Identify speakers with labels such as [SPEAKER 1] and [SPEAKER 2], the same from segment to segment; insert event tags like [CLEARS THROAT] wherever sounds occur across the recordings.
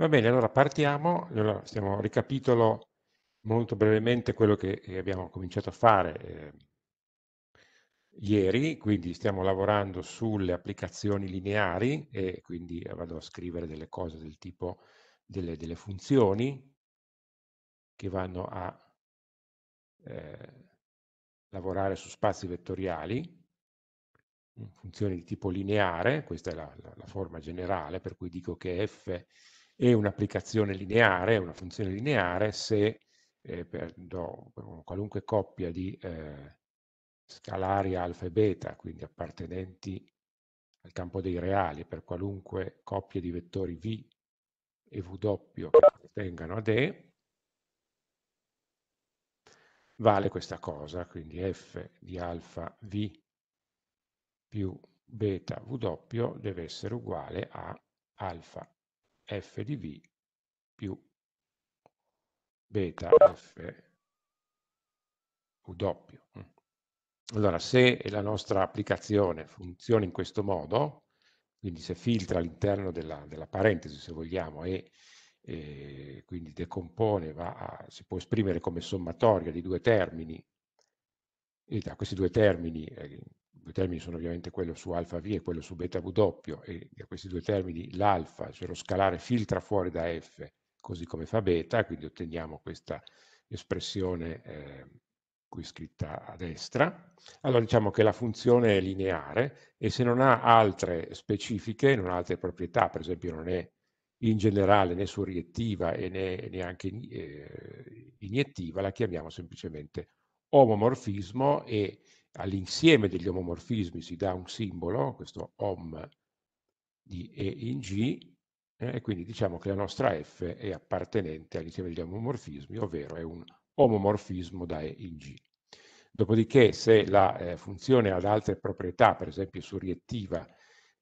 [SPEAKER 1] Va bene, allora partiamo, allora, stiamo, ricapitolo molto brevemente quello che abbiamo cominciato a fare eh, ieri, quindi stiamo lavorando sulle applicazioni lineari e quindi vado a scrivere delle cose del tipo delle, delle funzioni che vanno a eh, lavorare su spazi vettoriali, mm, funzioni di tipo lineare, questa è la, la, la forma generale per cui dico che f e un'applicazione lineare, una funzione lineare, se eh, per, do, per qualunque coppia di eh, scalari alfa e beta, quindi appartenenti al campo dei reali, per qualunque coppia di vettori V e W che appartengano ad E, vale questa cosa, quindi F di alfa V più beta W deve essere uguale a alfa f di v più beta f u doppio. Mm. Allora, se la nostra applicazione funziona in questo modo, quindi se filtra all'interno della, della, parentesi, se vogliamo, e, e quindi decompone, a, si può esprimere come sommatoria di due termini, e da questi due termini eh, due termini sono ovviamente quello su alfa V e quello su beta W, e da questi due termini l'alfa, cioè lo scalare, filtra fuori da F, così come fa beta, quindi otteniamo questa espressione eh, qui scritta a destra. Allora diciamo che la funzione è lineare e se non ha altre specifiche, non ha altre proprietà, per esempio non è in generale né suriettiva e né, neanche eh, iniettiva, la chiamiamo semplicemente omomorfismo e all'insieme degli omomorfismi si dà un simbolo, questo om di E in G, eh, e quindi diciamo che la nostra F è appartenente all'insieme degli omomorfismi, ovvero è un omomorfismo da E in G. Dopodiché se la eh, funzione ha altre proprietà, per esempio suriettiva,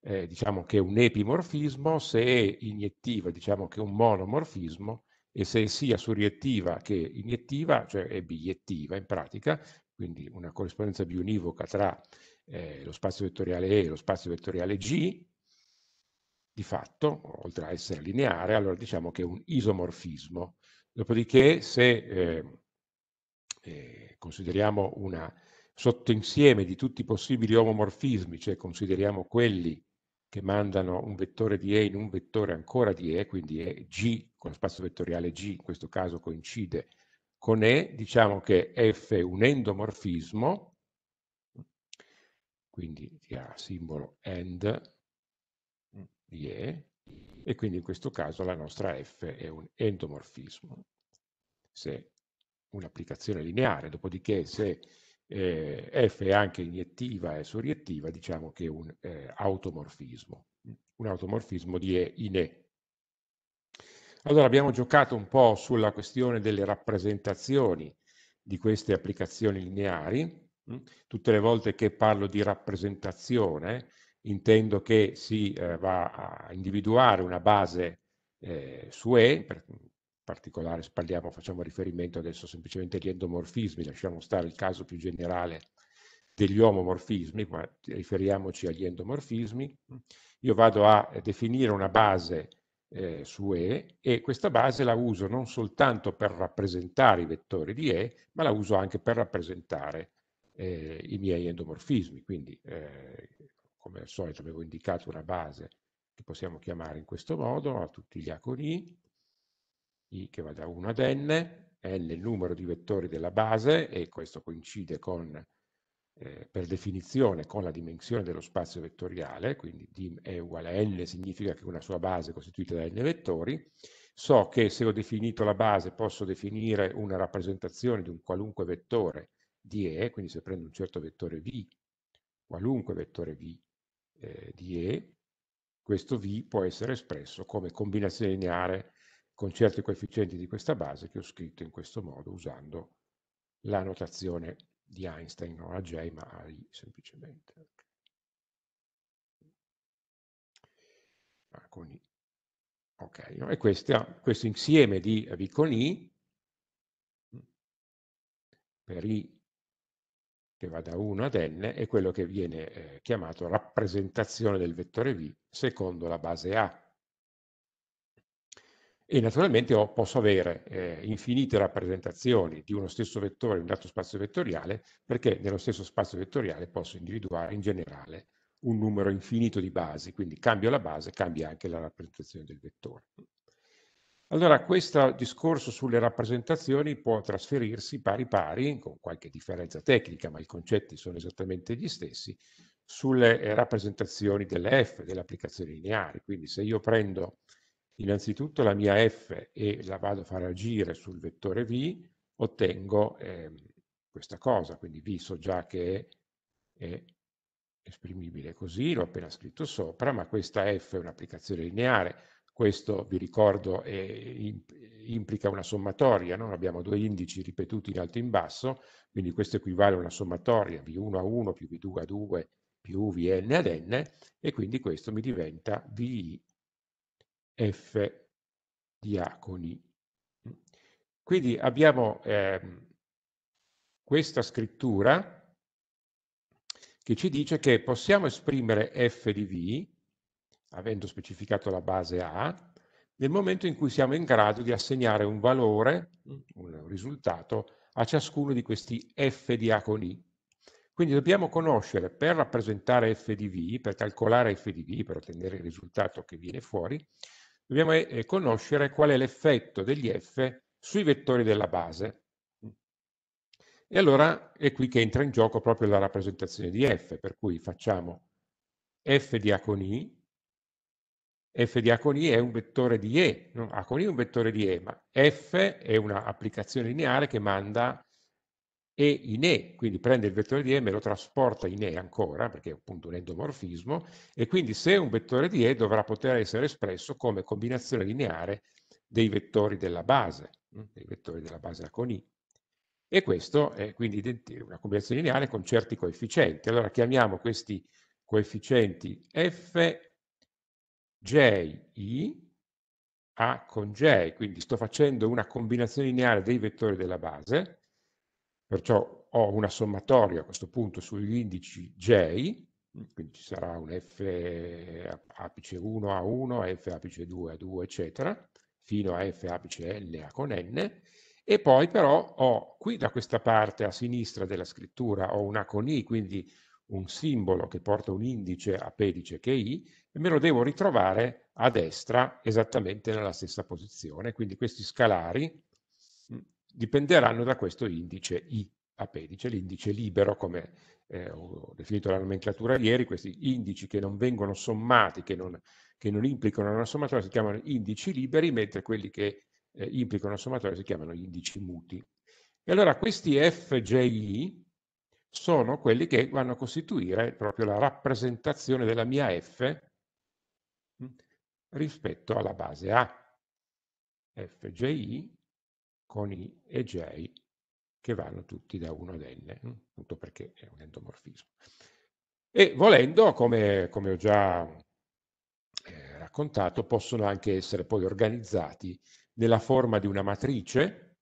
[SPEAKER 1] eh, diciamo che è un epimorfismo, se è iniettiva diciamo che è un monomorfismo, e se è sia suriettiva che iniettiva, cioè è biettiva in pratica, quindi una corrispondenza biunivoca tra eh, lo spazio vettoriale E e lo spazio vettoriale G, di fatto, oltre a essere lineare, allora diciamo che è un isomorfismo. Dopodiché, se eh, eh, consideriamo un sottoinsieme di tutti i possibili omomorfismi, cioè consideriamo quelli che mandano un vettore di E in un vettore ancora di E, quindi è G con lo spazio vettoriale G, in questo caso coincide con E diciamo che F è un endomorfismo, quindi ha simbolo end di E, e quindi in questo caso la nostra F è un endomorfismo, se un'applicazione lineare, dopodiché se eh, F è anche iniettiva e soriettiva, diciamo che è un eh, automorfismo, un automorfismo di E in E. Allora abbiamo giocato un po' sulla questione delle rappresentazioni di queste applicazioni lineari. Mm, tutte le volte che parlo di rappresentazione intendo che si eh, va a individuare una base eh, su E, per, in mm, particolare parliamo, facciamo riferimento adesso semplicemente agli endomorfismi, lasciamo stare il caso più generale degli omomorfismi, ma riferiamoci agli endomorfismi. Io vado a definire una base eh, su E e questa base la uso non soltanto per rappresentare i vettori di E, ma la uso anche per rappresentare eh, i miei endomorfismi. Quindi, eh, come al solito, avevo indicato una base che possiamo chiamare in questo modo, a tutti gli aconi, I che va da 1 ad N, N è il numero di vettori della base e questo coincide con eh, per definizione con la dimensione dello spazio vettoriale, quindi dim è uguale a n significa che una sua base è costituita da n vettori, so che se ho definito la base posso definire una rappresentazione di un qualunque vettore di E, quindi se prendo un certo vettore V, qualunque vettore V eh, di E, questo V può essere espresso come combinazione lineare con certi coefficienti di questa base che ho scritto in questo modo usando la notazione di Einstein, non a J, ma a I semplicemente. Ah, con I. Ok, no? e questa, questo insieme di eh, V con I, mm, per I che va da 1 ad n, è quello che viene eh, chiamato rappresentazione del vettore V secondo la base A, e naturalmente ho, posso avere eh, infinite rappresentazioni di uno stesso vettore in un dato spazio vettoriale, perché nello stesso spazio vettoriale posso individuare in generale un numero infinito di basi, quindi cambio la base, cambia anche la rappresentazione del vettore. Allora, questo discorso sulle rappresentazioni può trasferirsi pari pari, con qualche differenza tecnica, ma i concetti sono esattamente gli stessi, sulle eh, rappresentazioni delle F, delle applicazioni lineari. Quindi se io prendo Innanzitutto la mia f e la vado a far agire sul vettore v, ottengo eh, questa cosa, quindi v so già che è, è esprimibile così, l'ho appena scritto sopra, ma questa f è un'applicazione lineare, questo vi ricordo è, implica una sommatoria, no? abbiamo due indici ripetuti in alto e in basso, quindi questo equivale a una sommatoria v1 a 1 più v2 a 2 più vn ad n e quindi questo mi diventa vi F diaconi. Quindi abbiamo eh, questa scrittura che ci dice che possiamo esprimere f di v, avendo specificato la base A, nel momento in cui siamo in grado di assegnare un valore, un risultato, a ciascuno di questi f diaconi. Quindi dobbiamo conoscere, per rappresentare f di v, per calcolare f di v, per ottenere il risultato che viene fuori, dobbiamo eh, eh, conoscere qual è l'effetto degli F sui vettori della base. E allora è qui che entra in gioco proprio la rappresentazione di F, per cui facciamo F di A con I, F di A con I è un vettore di E, no? A con I è un vettore di E, ma F è un'applicazione lineare che manda e in E, quindi prende il vettore di E e lo trasporta in E ancora, perché è appunto un endomorfismo, e quindi se un vettore di E dovrà poter essere espresso come combinazione lineare dei vettori della base, mm, dei vettori della base A con I. E questo è quindi una combinazione lineare con certi coefficienti. Allora chiamiamo questi coefficienti F, J, I, A con J, quindi sto facendo una combinazione lineare dei vettori della base, Perciò ho una sommatoria a questo punto sugli indici J, mm, quindi ci sarà un F apice 1 a 1, F apice 2 a 2, eccetera, fino a F apice L a con N, e poi però ho qui da questa parte a sinistra della scrittura ho A con I, quindi un simbolo che porta un indice a pedice che è I, e me lo devo ritrovare a destra esattamente nella stessa posizione, quindi questi scalari dipenderanno da questo indice I a pedice, l'indice libero come eh, ho definito la nomenclatura ieri, questi indici che non vengono sommati, che non, che non implicano una sommatoria si chiamano indici liberi, mentre quelli che eh, implicano una sommatoria si chiamano indici muti. E allora questi FJI sono quelli che vanno a costituire proprio la rappresentazione della mia F hm, rispetto alla base A. FJI con i e j che vanno tutti da 1 ad n, appunto mm, perché è un endomorfismo. E volendo, come, come ho già eh, raccontato, possono anche essere poi organizzati nella forma di una matrice,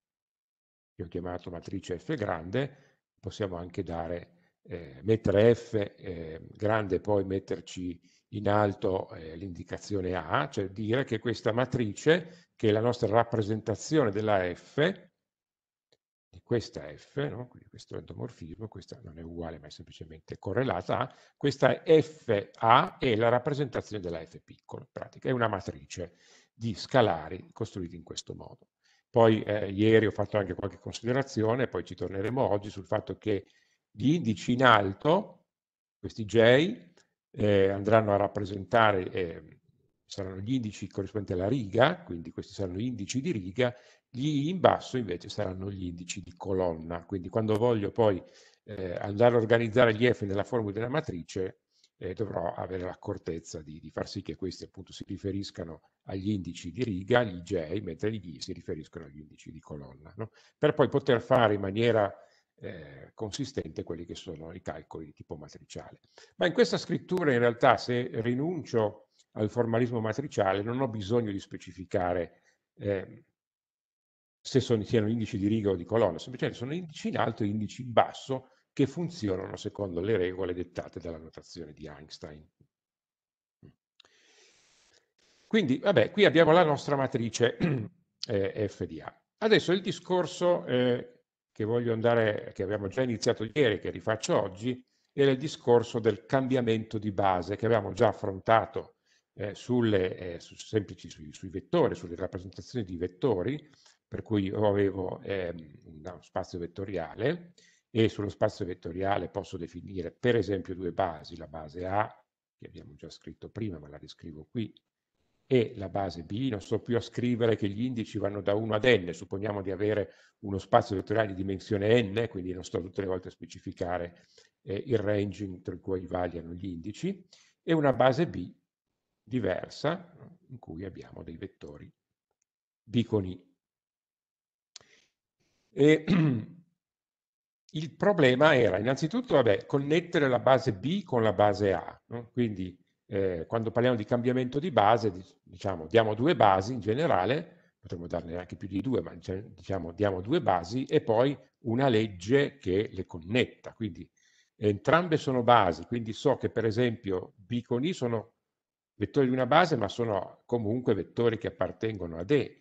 [SPEAKER 1] che ho chiamato matrice F grande, possiamo anche dare, eh, mettere F eh, grande e poi metterci in alto eh, l'indicazione A, cioè dire che questa matrice che è la nostra rappresentazione della F, di questa F, no? quindi questo endomorfismo, questa non è uguale ma è semplicemente correlata a, questa FA è la rappresentazione della F piccola, in pratica è una matrice di scalari costruiti in questo modo. Poi eh, ieri ho fatto anche qualche considerazione, poi ci torneremo oggi sul fatto che gli indici in alto, questi J, eh, andranno a rappresentare eh, saranno gli indici corrispondenti alla riga, quindi questi saranno gli indici di riga, gli in basso invece saranno gli indici di colonna, quindi quando voglio poi eh, andare a organizzare gli F nella formula della matrice eh, dovrò avere l'accortezza di, di, far sì che questi appunto si riferiscano agli indici di riga, gli J, mentre gli I si riferiscono agli indici di colonna, no? per poi poter fare in maniera eh, consistente quelli che sono i calcoli di tipo matriciale. Ma in questa scrittura in realtà se rinuncio al formalismo matriciale, non ho bisogno di specificare eh, se sono, siano indici di riga o di colonna, semplicemente sono indici in alto e indici in basso che funzionano secondo le regole dettate dalla notazione di Einstein. Quindi, vabbè, qui abbiamo la nostra matrice [CLEARS THROAT] eh, F di A. Adesso il discorso eh, che voglio andare, che abbiamo già iniziato ieri, che rifaccio oggi, era il discorso del cambiamento di base che abbiamo già affrontato eh, sulle, eh, su, semplici sui, sui, vettori, sulle rappresentazioni di vettori, per cui io avevo ehm, uno spazio vettoriale e sullo spazio vettoriale posso definire per esempio due basi, la base A, che abbiamo già scritto prima, ma la riscrivo qui, e la base B, non sto più a scrivere che gli indici vanno da 1 ad n, supponiamo di avere uno spazio vettoriale di dimensione n, quindi non sto tutte le volte a specificare eh, il ranging tra cui variano gli indici, e una base B diversa in cui abbiamo dei vettori biconi. E, [CLEARS THROAT] il problema era innanzitutto vabbè, connettere la base B con la base A, no? quindi eh, quando parliamo di cambiamento di base, diciamo, diamo due basi in generale, potremmo darne anche più di due, ma cioè, diciamo, diamo due basi e poi una legge che le connetta. Quindi entrambe sono basi, quindi so che per esempio B con I sono vettori di una base, ma sono comunque vettori che appartengono ad E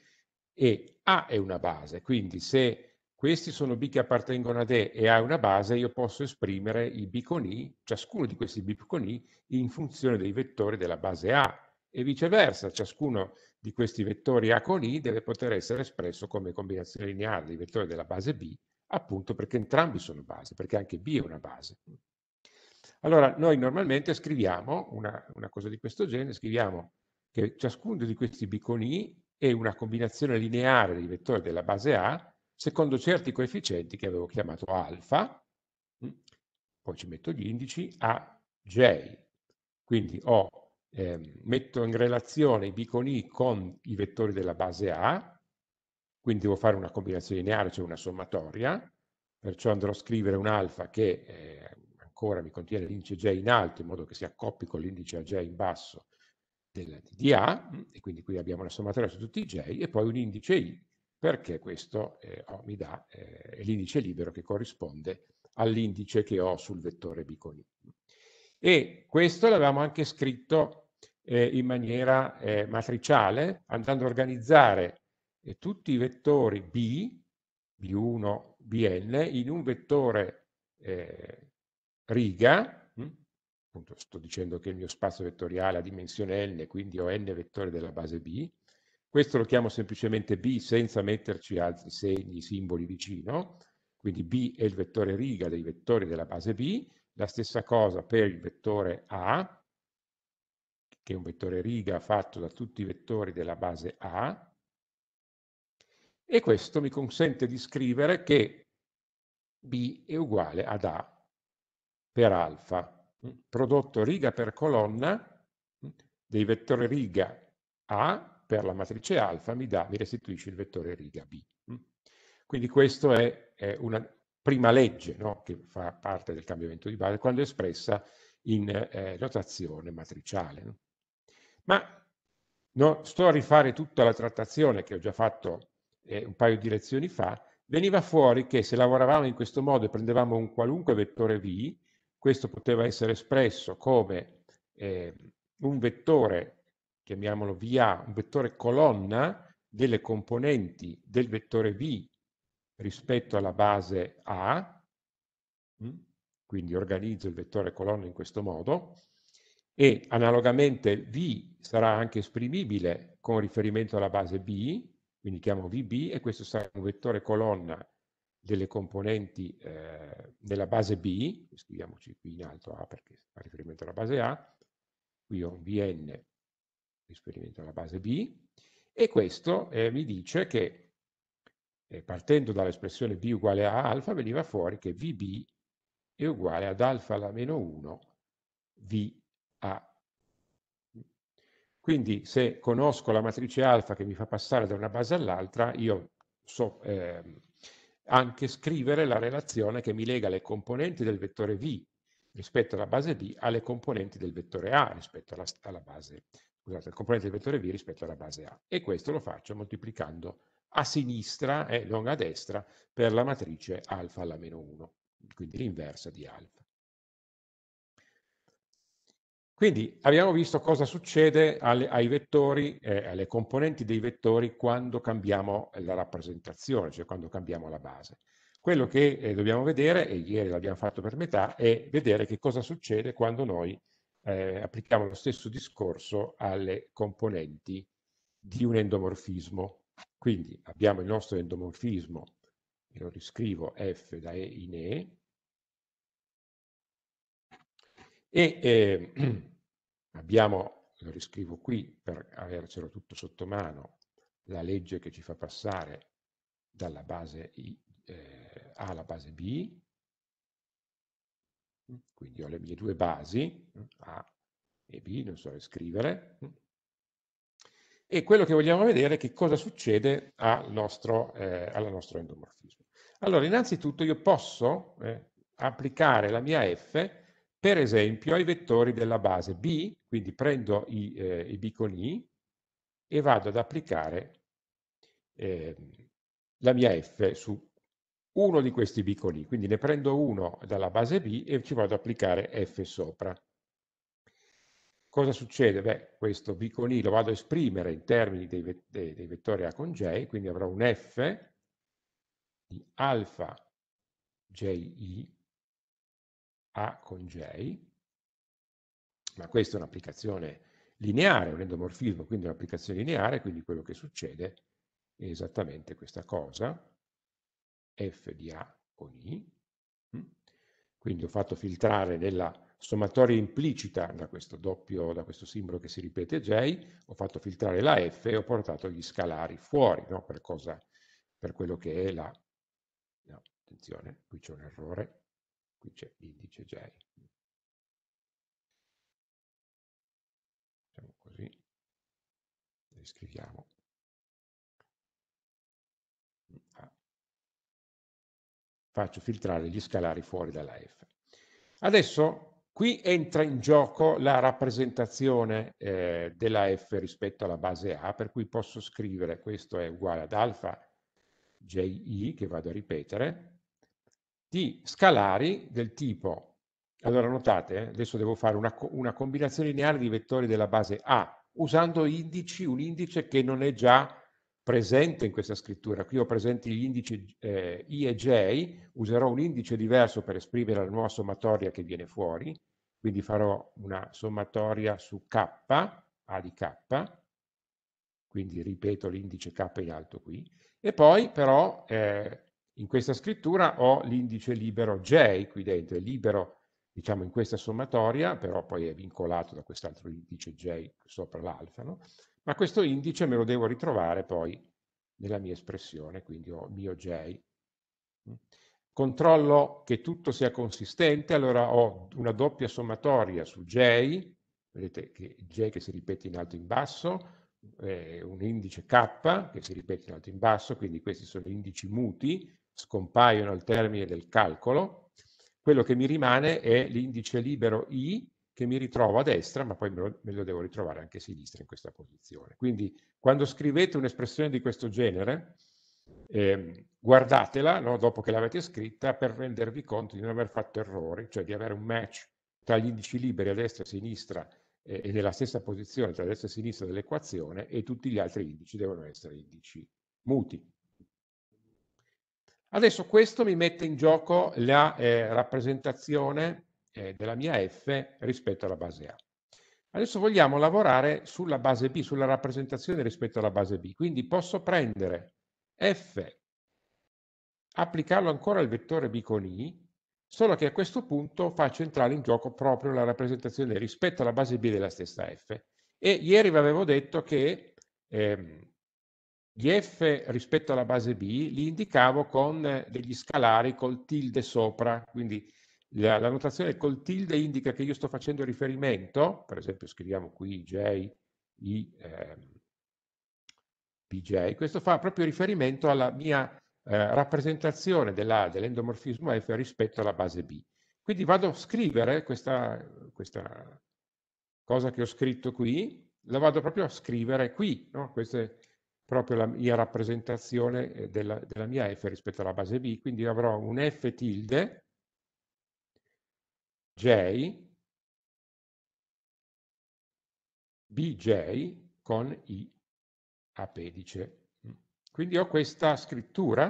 [SPEAKER 1] e A è una base, quindi se questi sono B che appartengono ad E e A è una base, io posso esprimere i B con I, ciascuno di questi B con I, in funzione dei vettori della base A e viceversa, ciascuno di questi vettori A con I deve poter essere espresso come combinazione lineare dei vettori della base B, appunto perché entrambi sono base, perché anche B è una base. Allora, noi normalmente scriviamo una, una cosa di questo genere, scriviamo che ciascuno di questi biconi è una combinazione lineare dei vettori della base A secondo certi coefficienti che avevo chiamato alfa, mm, poi ci metto gli indici a j. Quindi ho, eh, metto in relazione i biconi con i vettori della base A, quindi devo fare una combinazione lineare, cioè una sommatoria, perciò andrò a scrivere un alfa che eh, ancora mi contiene l'indice J in alto in modo che si accoppi con l'indice AJ in basso del, di A e quindi qui abbiamo la sommatoria su tutti i J e poi un indice I perché questo eh, oh, mi dà eh, l'indice libero che corrisponde all'indice che ho sul vettore B con I. E questo l'avevamo anche scritto eh, in maniera eh, matriciale andando a organizzare eh, tutti i vettori B, B1, Bn in un vettore eh, riga, mm, appunto sto dicendo che il mio spazio vettoriale ha dimensione n, quindi ho n vettori della base B, questo lo chiamo semplicemente B senza metterci altri segni, simboli vicino, quindi B è il vettore riga dei vettori della base B, la stessa cosa per il vettore A, che è un vettore riga fatto da tutti i vettori della base A, e questo mi consente di scrivere che B è uguale ad A per alfa, mm. prodotto riga per colonna mm, dei vettori riga A per la matrice alfa mi, dà, mi restituisce il vettore riga B. Mm. Quindi questa è, è, una prima legge no? che fa parte del cambiamento di base quando è espressa in eh, notazione matriciale. No? Ma no, sto a rifare tutta la trattazione che ho già fatto eh, un paio di lezioni fa, veniva fuori che se lavoravamo in questo modo e prendevamo un qualunque vettore V, questo poteva essere espresso come eh, un vettore, chiamiamolo VA, un vettore colonna delle componenti del vettore V rispetto alla base A, mm, quindi organizzo il vettore colonna in questo modo, e analogamente V sarà anche esprimibile con riferimento alla base B, quindi chiamo VB e questo sarà un vettore colonna delle componenti eh, della base B, scriviamoci qui in alto A perché fa riferimento alla base A, qui ho un Vn riferimento alla base B, e questo eh, mi dice che eh, partendo dall'espressione B uguale a alfa veniva fuori che Vb è uguale ad alfa alla meno 1 VA. Quindi se conosco la matrice alfa che mi fa passare da una base all'altra, io so, ehm, anche scrivere la relazione che mi lega le componenti del vettore V rispetto alla base B alle componenti del vettore A rispetto alla, alla base, scusate, al componente del vettore B rispetto alla base A. E questo lo faccio moltiplicando a sinistra e non a destra per la matrice alfa alla meno 1, quindi l'inversa di alfa. Quindi abbiamo visto cosa succede alle, ai vettori, eh, alle componenti dei vettori quando cambiamo la rappresentazione, cioè quando cambiamo la base. Quello che eh, dobbiamo vedere, e ieri l'abbiamo fatto per metà, è vedere che cosa succede quando noi eh, applichiamo lo stesso discorso alle componenti di un endomorfismo. Quindi abbiamo il nostro endomorfismo, e lo riscrivo F da E in E, E eh, [CLEARS THROAT] abbiamo, lo riscrivo qui per avercelo tutto sotto mano, la legge che ci fa passare dalla base I, eh, A alla base B, quindi ho le mie due basi, A e B, non so riscrivere, e quello che vogliamo vedere è che cosa succede al nostro, eh, al nostro endomorfismo. Allora, innanzitutto io posso eh, applicare la mia F per esempio ai vettori della base B, quindi prendo i, eh, i biconi e vado ad applicare eh, la mia F su uno di questi biconi, quindi ne prendo uno dalla base B e ci vado ad applicare F sopra. Cosa succede? Beh, questo biconi lo vado a esprimere in termini dei, dei, dei vettori A con J, quindi avrò un F di alfa JI a con J, ma questa è un'applicazione lineare, un endomorfismo, quindi un'applicazione lineare, quindi quello che succede è esattamente questa cosa, f di A con I, mm. quindi ho fatto filtrare nella sommatoria implicita da questo, doppio, da questo simbolo che si ripete J, ho fatto filtrare la F e ho portato gli scalari fuori, no? per, cosa, per quello che è la... No, attenzione, qui c'è un errore, Qui c'è indice j. Facciamo così, e scriviamo. Ah. Faccio filtrare gli scalari fuori dalla f. Adesso qui entra in gioco la rappresentazione eh, della f rispetto alla base A, per cui posso scrivere questo è uguale ad alfa ji che vado a ripetere, di scalari del tipo, allora notate, eh, adesso devo fare una, una combinazione lineare di vettori della base A, usando indici, un indice che non è già presente in questa scrittura. Qui ho presenti gli indici eh, I e J, userò un indice diverso per esprimere la nuova sommatoria che viene fuori, quindi farò una sommatoria su K, A di K, quindi ripeto l'indice K in alto qui, e poi però eh, in questa scrittura ho l'indice libero J qui dentro, è libero diciamo in questa sommatoria, però poi è vincolato da quest'altro indice J sopra l'alfa, no? ma questo indice me lo devo ritrovare poi nella mia espressione, quindi ho mio J. Controllo che tutto sia consistente, allora ho una doppia sommatoria su J, vedete che J che si ripete in alto e in basso, eh, un indice K che si ripete in alto e in basso, quindi questi sono gli indici muti, scompaiono al termine del calcolo, quello che mi rimane è l'indice libero I che mi ritrovo a destra, ma poi me lo, me lo devo ritrovare anche a sinistra in questa posizione. Quindi quando scrivete un'espressione di questo genere, eh, guardatela no, dopo che l'avete scritta per rendervi conto di non aver fatto errori, cioè di avere un match tra gli indici liberi a destra e a sinistra eh, e nella stessa posizione tra destra e sinistra dell'equazione e tutti gli altri indici devono essere indici muti. Adesso questo mi mette in gioco la eh, rappresentazione eh, della mia f rispetto alla base A. Adesso vogliamo lavorare sulla base B, sulla rappresentazione rispetto alla base B. Quindi posso prendere f, applicarlo ancora al vettore B con i, solo che a questo punto faccio entrare in gioco proprio la rappresentazione rispetto alla base B della stessa f. E ieri vi avevo detto che ehm, gli F rispetto alla base B li indicavo con eh, degli scalari col tilde sopra, quindi la, la notazione col tilde indica che io sto facendo riferimento, per esempio scriviamo qui J, I, eh, PJ, questo fa proprio riferimento alla mia eh, rappresentazione dell'endomorfismo dell F rispetto alla base B. Quindi vado a scrivere questa, questa cosa che ho scritto qui, la vado proprio a scrivere qui, no? queste proprio la mia rappresentazione eh, della, della mia f rispetto alla base b, quindi avrò un f tilde j bj con i a pedice. Mm. Quindi ho questa scrittura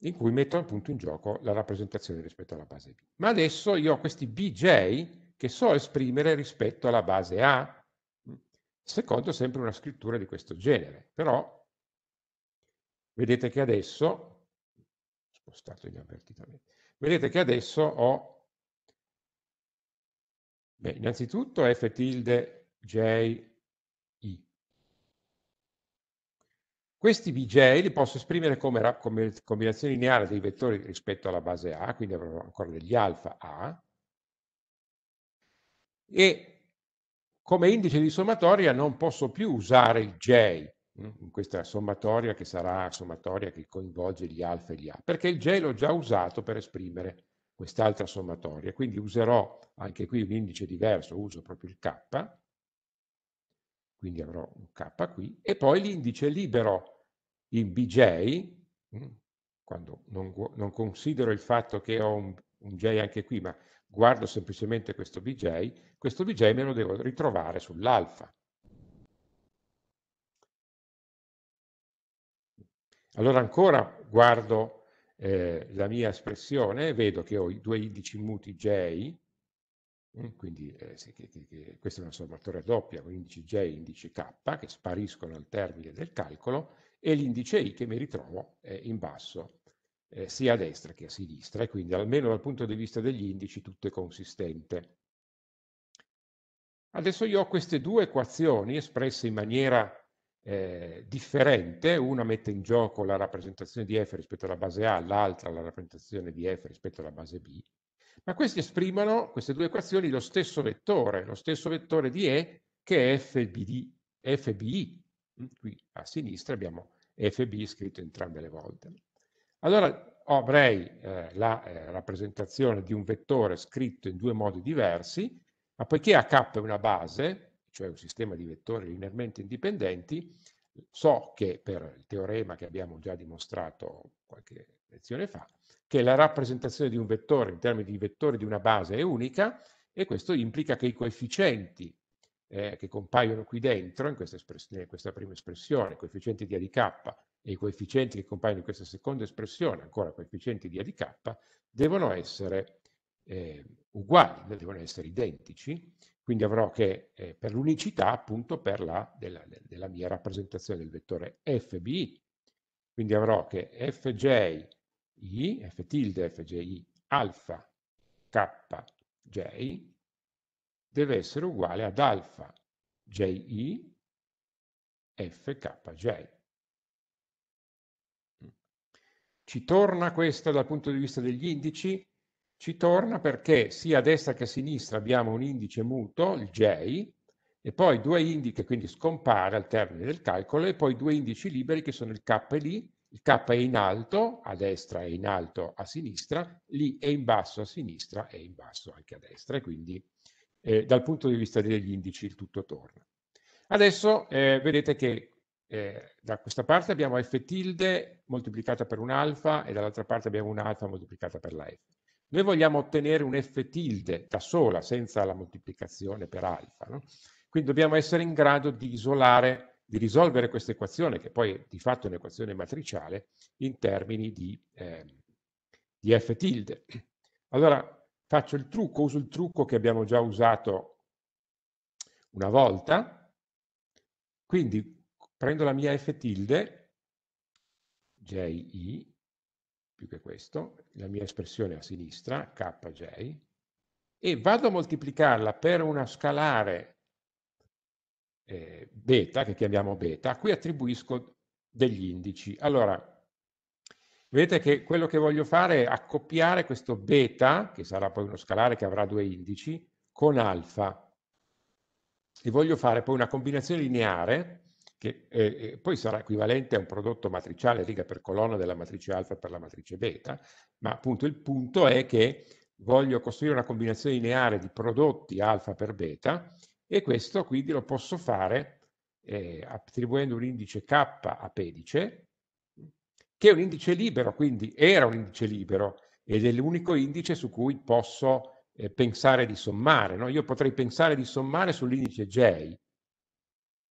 [SPEAKER 1] in cui metto appunto in gioco la rappresentazione rispetto alla base B. Ma adesso io ho questi BJ che so esprimere rispetto alla base A, Secondo sempre una scrittura di questo genere, però vedete che adesso, ho spostato gli vedete che adesso ho, beh, innanzitutto F tilde J i. Questi Vj li posso esprimere come, come, combinazione lineare dei vettori rispetto alla base A, quindi avrò ancora degli alfa A, e come indice di sommatoria non posso più usare il J mm, in questa sommatoria che sarà sommatoria che coinvolge gli alfa e gli A, perché il J l'ho già usato per esprimere quest'altra sommatoria, quindi userò anche qui un indice diverso, uso proprio il K, quindi avrò un K qui, e poi l'indice libero in BJ, mm, quando non, non considero il fatto che ho un, un J anche qui, ma guardo semplicemente questo BJ, questo BJ me lo devo ritrovare sull'alfa. Allora ancora guardo eh, la mia espressione e vedo che ho i due indici muti J, eh, quindi eh, sì, che, che, che, questa è una sommatoria doppia con indice J e indice K che spariscono al termine del calcolo e l'indice I che mi ritrovo eh, in basso eh, sia a destra che a sinistra e quindi almeno dal punto di vista degli indici tutto è consistente. Adesso io ho queste due equazioni espresse in maniera eh, differente, una mette in gioco la rappresentazione di f rispetto alla base A, l'altra la rappresentazione di f rispetto alla base B, ma queste esprimono, queste due equazioni, lo stesso vettore, lo stesso vettore di E che è FBD, FBI. Qui a sinistra abbiamo FBI scritto entrambe le volte. Allora avrei eh, la eh, rappresentazione di un vettore scritto in due modi diversi, ma poiché AK è una base, cioè un sistema di vettori linearmente indipendenti, so che per il teorema che abbiamo già dimostrato qualche lezione fa, che la rappresentazione di un vettore in termini di vettori di una base è unica e questo implica che i coefficienti eh, che compaiono qui dentro, in questa, questa prima espressione, coefficienti di A di K e i coefficienti che compaiono in questa seconda espressione, ancora coefficienti di A di K, devono essere eh, uguali, devono essere identici, quindi avrò che eh, per l'unicità appunto per la, della, della, mia rappresentazione del vettore FBI, quindi avrò che fj i, f tilde fji alfa kj deve essere uguale ad alfa ji fkj. Ci torna questo dal punto di vista degli indici? Ci torna perché sia a destra che a sinistra abbiamo un indice muto, il J, e poi due indici che quindi scompare al termine del calcolo, e poi due indici liberi che sono il K e l'I, il K è in alto, a destra e in alto a sinistra, lì è in basso a sinistra e in basso anche a destra, e quindi eh, dal punto di vista degli indici il tutto torna. Adesso eh, vedete che eh, da questa parte abbiamo f tilde moltiplicata per un alfa e dall'altra parte abbiamo un alfa moltiplicata per la f. Noi vogliamo ottenere un f tilde da sola, senza la moltiplicazione per alfa. No? Quindi dobbiamo essere in grado di isolare, di risolvere questa equazione, che poi di fatto è un'equazione matriciale, in termini di, eh, di f tilde. Allora faccio il trucco, uso il trucco che abbiamo già usato una volta. Quindi prendo la mia f tilde, ji, più che questo, la mia espressione a sinistra, kj, e vado a moltiplicarla per una scalare eh, beta, che chiamiamo beta, a cui attribuisco degli indici. Allora, Vedete che quello che voglio fare è accoppiare questo beta, che sarà poi uno scalare che avrà due indici, con alfa. E voglio fare poi una combinazione lineare che eh, eh, poi sarà equivalente a un prodotto matriciale riga per colonna della matrice alfa per la matrice beta, ma appunto il punto è che voglio costruire una combinazione lineare di prodotti alfa per beta e questo quindi lo posso fare eh, attribuendo un indice k a pedice, che è un indice libero, quindi era un indice libero ed è l'unico indice su cui posso eh, pensare di sommare. No? Io potrei pensare di sommare sull'indice j,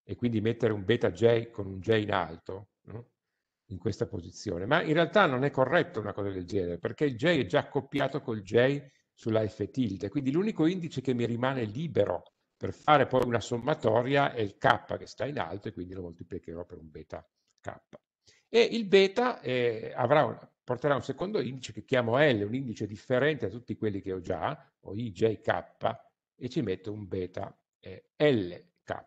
[SPEAKER 1] e quindi mettere un beta j con un j in alto no? in questa posizione, ma in realtà non è corretto una cosa del genere perché il j è già accoppiato col j sulla f tilde, quindi l'unico indice che mi rimane libero per fare poi una sommatoria è il k che sta in alto e quindi lo moltiplicherò per un beta k. E il beta eh, una, porterà un secondo indice che chiamo L, un indice differente da tutti quelli che ho già, o i, j, k, e ci metto un beta eh, LK.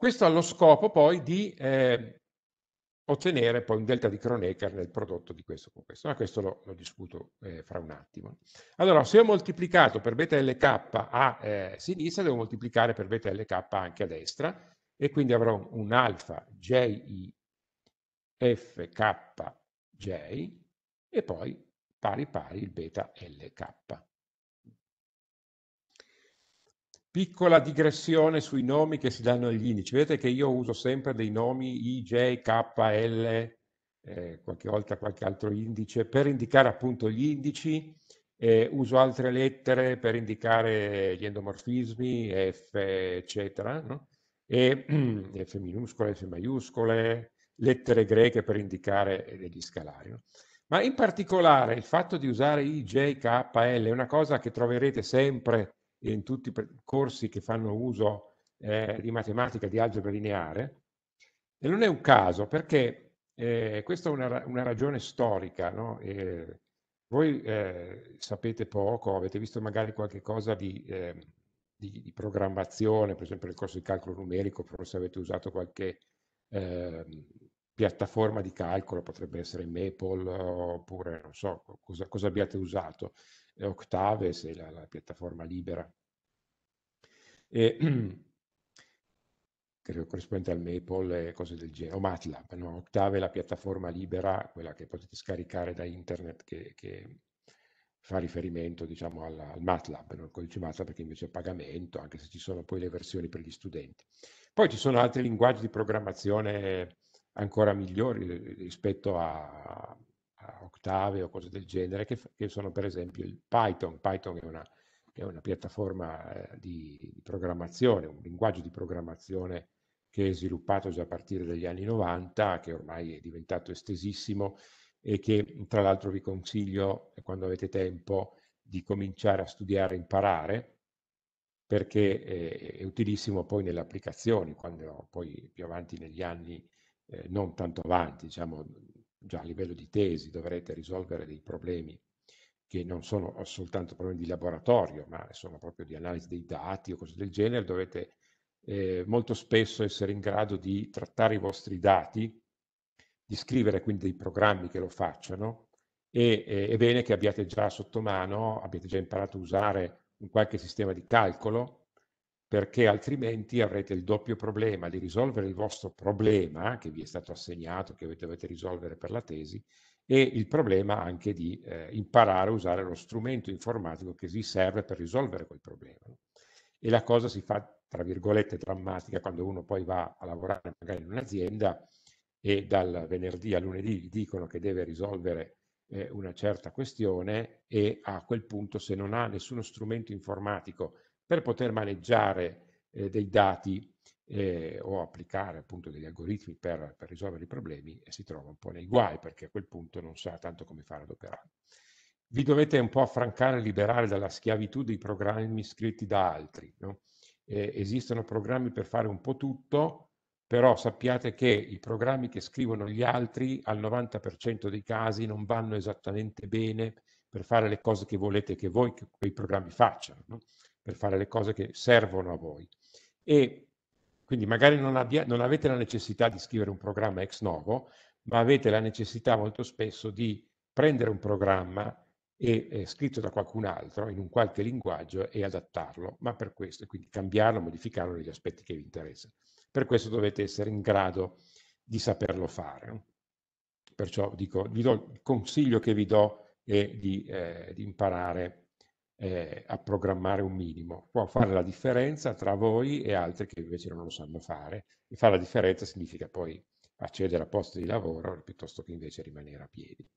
[SPEAKER 1] Questo ha lo scopo poi di eh, ottenere poi un delta di Kronecker nel prodotto di questo con questo, ma questo lo, lo discuto eh, fra un attimo. Allora, se ho moltiplicato per beta LK a eh, sinistra, devo moltiplicare per beta LK anche a destra, e quindi avrò un alfa JI FKJ e poi pari pari il beta LK. Piccola digressione sui nomi che si danno agli indici. Vedete che io uso sempre dei nomi I, J, K, L, eh, qualche volta qualche altro indice, per indicare appunto gli indici. Eh, uso altre lettere per indicare gli endomorfismi, F, eccetera, no? e, [CLEARS THROAT] F minuscole, F maiuscole, lettere greche per indicare degli scalari. No? Ma in particolare il fatto di usare I, J, K, L è una cosa che troverete sempre in tutti i corsi che fanno uso eh, di matematica, di algebra lineare. E non è un caso perché eh, questa è una, una ragione storica. No? Eh, voi sapete poco, avete visto magari qualche cosa di, ehm, di, di, programmazione, per esempio nel corso di calcolo numerico, forse avete usato qualche ehm, piattaforma di calcolo, potrebbe essere Maple oppure non so cosa, cosa abbiate usato. Octave, se la, la piattaforma libera. E, [CLEARS THROAT] credo corrispondente al Maple e cose del genere, o MATLAB, no? Octave è la piattaforma libera, quella che potete scaricare da internet, che, che fa riferimento diciamo, al, al MATLAB, non al codice MATLAB che invece è pagamento, anche se ci sono poi le versioni per gli studenti. Poi ci sono altri linguaggi di programmazione ancora migliori eh, rispetto a, Octave o cose del genere, che, che sono per esempio il Python. Python è una, è una piattaforma eh, di, di, programmazione, un linguaggio di programmazione che è sviluppato già a partire dagli anni 90, che ormai è diventato estesissimo e che tra l'altro vi consiglio, eh, quando avete tempo, di cominciare a studiare, imparare, perché è, eh, è utilissimo poi nelle applicazioni, quando poi più avanti negli anni, eh, non tanto avanti, diciamo già a livello di tesi dovrete risolvere dei problemi che non sono soltanto problemi di laboratorio, ma sono proprio di analisi dei dati o cose del genere, dovete eh, molto spesso essere in grado di trattare i vostri dati, di scrivere quindi dei programmi che lo facciano e eh, è bene che abbiate già sotto mano, abbiate già imparato a usare un qualche sistema di calcolo perché altrimenti avrete il doppio problema di risolvere il vostro problema che vi è stato assegnato, che dovete risolvere per la tesi, e il problema anche di eh, imparare a usare lo strumento informatico che vi serve per risolvere quel problema. E la cosa si fa, tra virgolette, drammatica quando uno poi va a lavorare magari in un'azienda e dal venerdì al lunedì gli dicono che deve risolvere eh, una certa questione e a quel punto se non ha nessuno strumento informatico per poter maneggiare eh, dei dati eh, o applicare appunto degli algoritmi per, per, risolvere i problemi e si trova un po' nei guai perché a quel punto non sa tanto come fare ad operare. Vi dovete un po' affrancare e liberare dalla schiavitù dei programmi scritti da altri. No? Eh, esistono programmi per fare un po' tutto, però sappiate che i programmi che scrivono gli altri al 90% dei casi non vanno esattamente bene per fare le cose che volete che voi che quei programmi facciano. No? per fare le cose che servono a voi. E quindi magari non, abbia, non avete la necessità di scrivere un programma ex novo, ma avete la necessità molto spesso di prendere un programma e, eh, scritto da qualcun altro in un qualche linguaggio e adattarlo, ma per questo, quindi cambiarlo, modificarlo negli aspetti che vi interessano. Per questo dovete essere in grado di saperlo fare. Perciò dico, vi do, il consiglio che vi do è di, eh, di imparare eh, a programmare un minimo, può fare la differenza tra voi e altri che invece non lo sanno fare e fare la differenza significa poi accedere a posti di lavoro piuttosto che invece rimanere a piedi.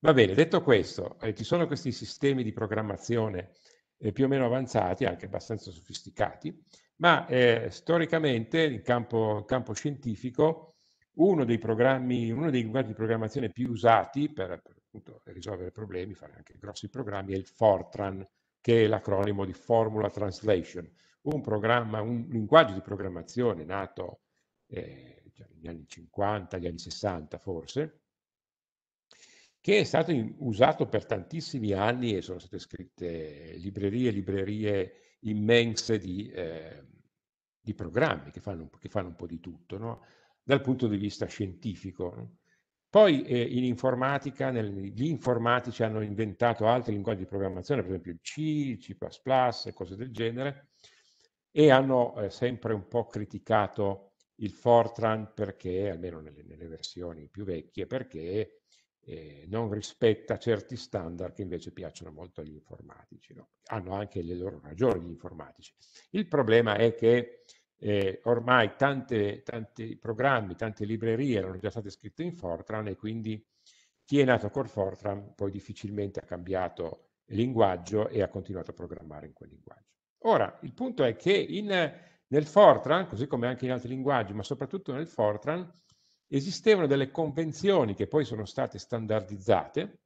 [SPEAKER 1] Va bene, detto questo, eh, ci sono questi sistemi di programmazione eh, più o meno avanzati, anche abbastanza sofisticati, ma eh, storicamente in campo, campo scientifico uno dei programmi, uno dei linguaggi di programmazione più usati per, per appunto, risolvere problemi, fare anche grossi programmi, è il Fortran, che è l'acronimo di Formula Translation, un, programma, un linguaggio di programmazione nato eh, cioè negli anni 50, negli anni 60 forse, che è stato in, usato per tantissimi anni e sono state scritte librerie librerie immense di, eh, di programmi che fanno, che fanno, un po' di tutto, no? dal punto di vista scientifico. No? Poi eh, in informatica, nel, gli informatici hanno inventato altri linguaggi di programmazione, per esempio il C, il C++ e cose del genere, e hanno eh, sempre un po' criticato il Fortran perché, almeno nelle, nelle versioni più vecchie, perché eh, non rispetta certi standard che invece piacciono molto agli informatici. No? Hanno anche le loro ragioni gli informatici. Il problema è che eh, ormai tante, tanti programmi, tante librerie erano già state scritte in Fortran e quindi chi è nato con Fortran poi difficilmente ha cambiato linguaggio e ha continuato a programmare in quel linguaggio. Ora, il punto è che in, nel Fortran, così come anche in altri linguaggi, ma soprattutto nel Fortran, esistevano delle convenzioni che poi sono state standardizzate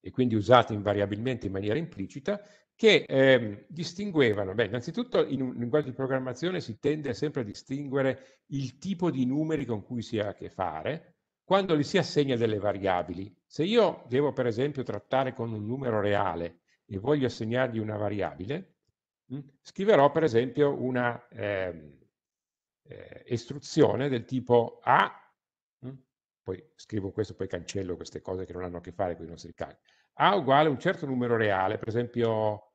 [SPEAKER 1] e quindi usate invariabilmente in maniera implicita, che eh, distinguevano, beh, innanzitutto in un linguaggio di programmazione si tende sempre a distinguere il tipo di numeri con cui si ha a che fare quando gli si assegna delle variabili. Se io devo per esempio trattare con un numero reale e voglio assegnargli una variabile, mh, hm, scriverò per esempio una eh, eh, istruzione del tipo A, mh, hm, poi scrivo questo, poi cancello queste cose che non hanno a che fare con i nostri calcoli, a uguale a un certo numero reale, per esempio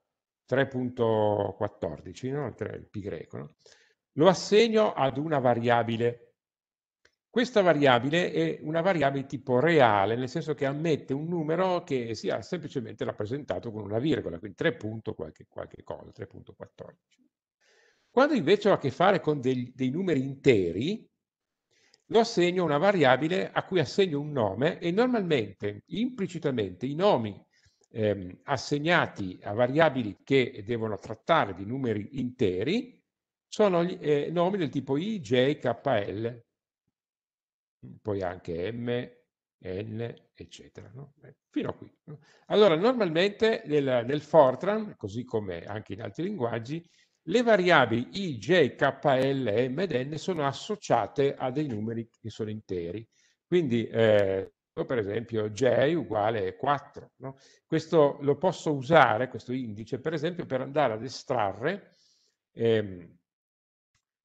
[SPEAKER 1] 3.14, no? il pi greco, no? lo assegno ad una variabile. Questa variabile è una variabile tipo reale, nel senso che ammette un numero che sia semplicemente rappresentato con una virgola, quindi 3 qualche, qualche cosa, 3.14. Quando invece ho a che fare con dei, dei numeri interi, lo assegno a una variabile a cui assegno un nome e normalmente, implicitamente, i nomi ehm, assegnati a variabili che devono trattare di numeri interi sono gli, eh, nomi del tipo I, J, k, l, poi anche M, N, eccetera, no? Eh, fino a qui. Allora, normalmente nel, nel, Fortran, così come anche in altri linguaggi, le variabili i, j, k, l, m ed n sono associate a dei numeri che sono interi. Quindi eh, o per esempio j uguale 4. No? Questo lo posso usare, questo indice, per esempio, per andare ad estrarre ehm,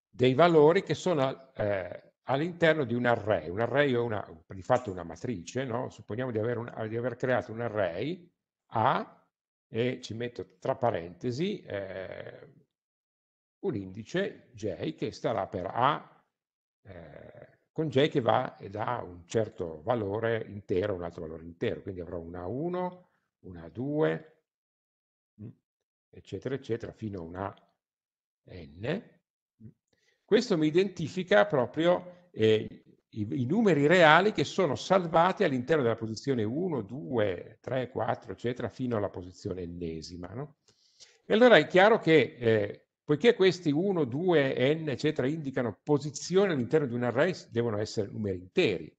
[SPEAKER 1] dei valori che sono eh, all'interno di un array. Un array è una, di fatto una matrice, no? supponiamo di aver, un, di aver, creato un array A e ci metto tra parentesi eh, un indice j che starà per A. Eh, con J che va ed ha un certo valore intero, un altro valore intero, quindi avrò una 1, una 2, mm, eccetera, eccetera, fino a una n. Questo mi identifica proprio eh, i, i, numeri reali che sono salvati all'interno della posizione 1, 2, 3, 4, eccetera, fino alla posizione ennesima. No? E allora è chiaro che eh, Poiché questi 1, 2, n, eccetera, indicano posizione all'interno di un array, devono essere numeri interi.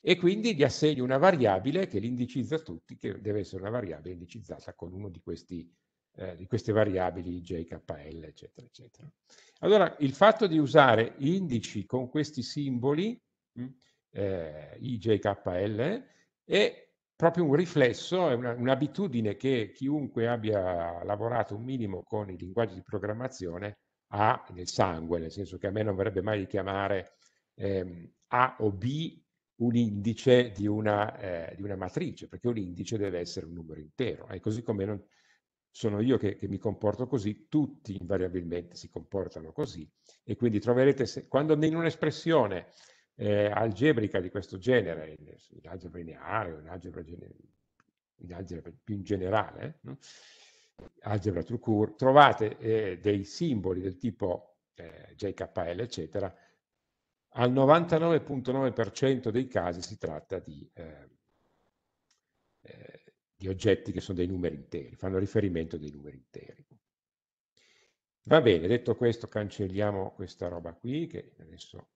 [SPEAKER 1] E quindi gli assegno una variabile che li indicizza tutti, che deve essere una variabile indicizzata con uno di, questi, eh, di queste variabili j, k, l, eccetera, eccetera. Allora, il fatto di usare indici con questi simboli, mh, mm, eh, i, j, k, l, è proprio un riflesso, è una, un'abitudine che chiunque abbia lavorato un minimo con i linguaggi di programmazione ha nel sangue, nel senso che a me non verrebbe mai di chiamare ehm, A o B un indice di una, eh, di una, matrice, perché un indice deve essere un numero intero. E così come non, sono io che, che, mi comporto così, tutti invariabilmente si comportano così. E quindi troverete, se, quando in un'espressione eh, algebrica di questo genere, in, in algebra lineare o in algebra, in algebra più in generale, no? algebra trucourt, trovate eh, dei simboli del tipo eh, JKL, eccetera, al 99.9% dei casi si tratta di, eh, eh, di oggetti che sono dei numeri interi, fanno riferimento a dei numeri interi. Va bene, detto questo cancelliamo questa roba qui che adesso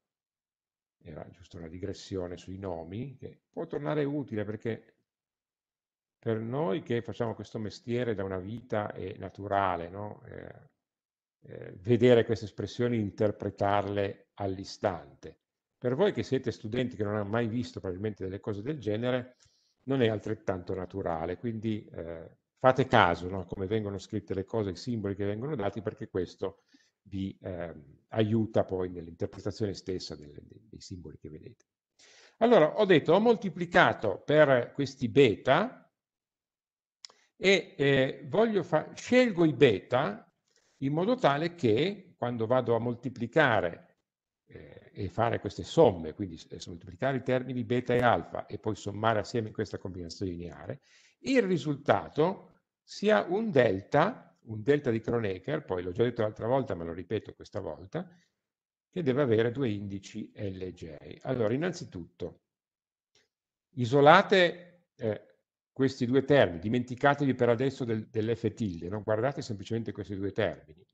[SPEAKER 1] era giusto una digressione sui nomi, che può tornare utile perché per noi che facciamo questo mestiere da una vita è eh, naturale, no? eh, eh, vedere queste espressioni, interpretarle all'istante. Per voi che siete studenti che non hanno mai visto probabilmente delle cose del genere, non è altrettanto naturale, quindi eh, fate caso no? come vengono scritte le cose, i simboli che vengono dati, perché questo vi eh, aiuta poi nell'interpretazione stessa del, dei simboli che vedete. Allora, ho detto, ho moltiplicato per questi beta e eh, scelgo i beta in modo tale che quando vado a moltiplicare eh, e fare queste somme, quindi eh, moltiplicare i termini beta e alfa e poi sommare assieme in questa combinazione lineare, il risultato sia un delta un delta di Kronecker, poi l'ho già detto l'altra volta, ma lo ripeto questa volta, che deve avere due indici LJ. Allora, innanzitutto, isolate eh, questi due termini, dimenticatevi per adesso del, dell'F tilde, non guardate semplicemente questi due termini.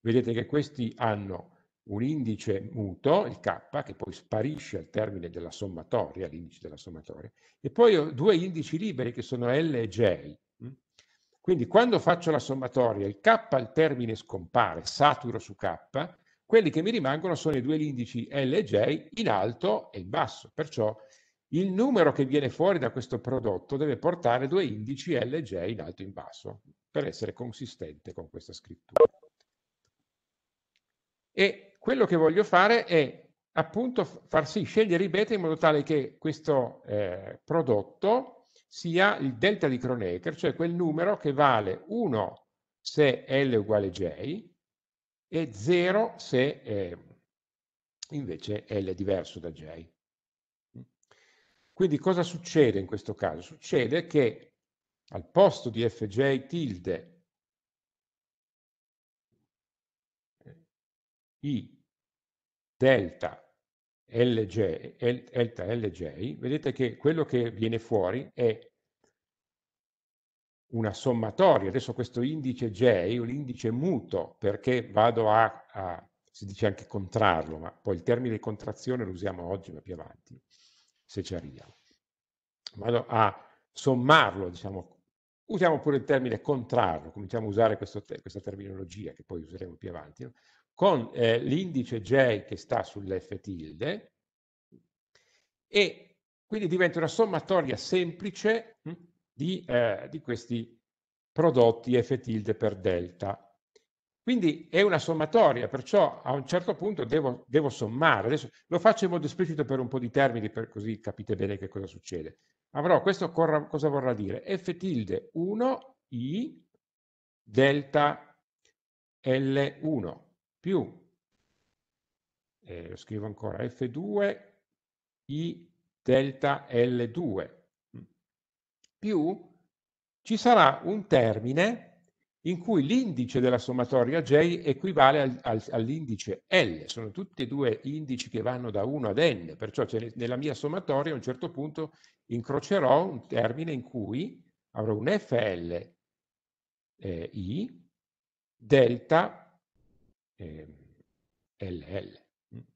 [SPEAKER 1] Vedete che questi hanno un indice muto, il K, che poi sparisce al termine della sommatoria, l'indice della sommatoria, e poi ho due indici liberi che sono L e J. Quindi quando faccio la sommatoria, il K al termine scompare, saturo su K, quelli che mi rimangono sono i due indici L e J in alto e in basso, perciò il numero che viene fuori da questo prodotto deve portare due indici L e J in alto e in basso, per essere consistente con questa scrittura. E quello che voglio fare è appunto far sì scegliere i beta in modo tale che questo eh, prodotto sia il delta di Kronecker, cioè quel numero che vale 1 se L uguale J e 0 se eh, invece L è diverso da J. Quindi cosa succede in questo caso? Succede che al posto di Fj tilde I delta LJ, L, delta LJ, vedete che quello che viene fuori è una sommatoria. Adesso questo indice J è un indice muto perché vado a, a si dice anche contrarlo, ma poi il termine contrazione lo usiamo oggi, ma più avanti, se ci arriviamo. Vado a sommarlo, diciamo, usiamo pure il termine contrarlo, cominciamo a usare questo, questa terminologia che poi useremo più avanti, no? con eh, l'indice J che sta sull'F tilde e quindi diventa una sommatoria semplice mh, hm, di, eh, di questi prodotti F tilde per delta. Quindi è una sommatoria, perciò a un certo punto devo, devo, sommare. Adesso lo faccio in modo esplicito per un po' di termini, per così capite bene che cosa succede. Avrò questo corra, cosa vorrà dire? F tilde 1 I delta L1 più, eh, lo scrivo ancora, F2 I delta L2, mm. più ci sarà un termine in cui l'indice della sommatoria J equivale al, al, all'indice L. Sono tutti e due indici che vanno da 1 ad n, perciò nella mia sommatoria a un certo punto incrocerò un termine in cui avrò un FL eh, I delta Ehm, LL,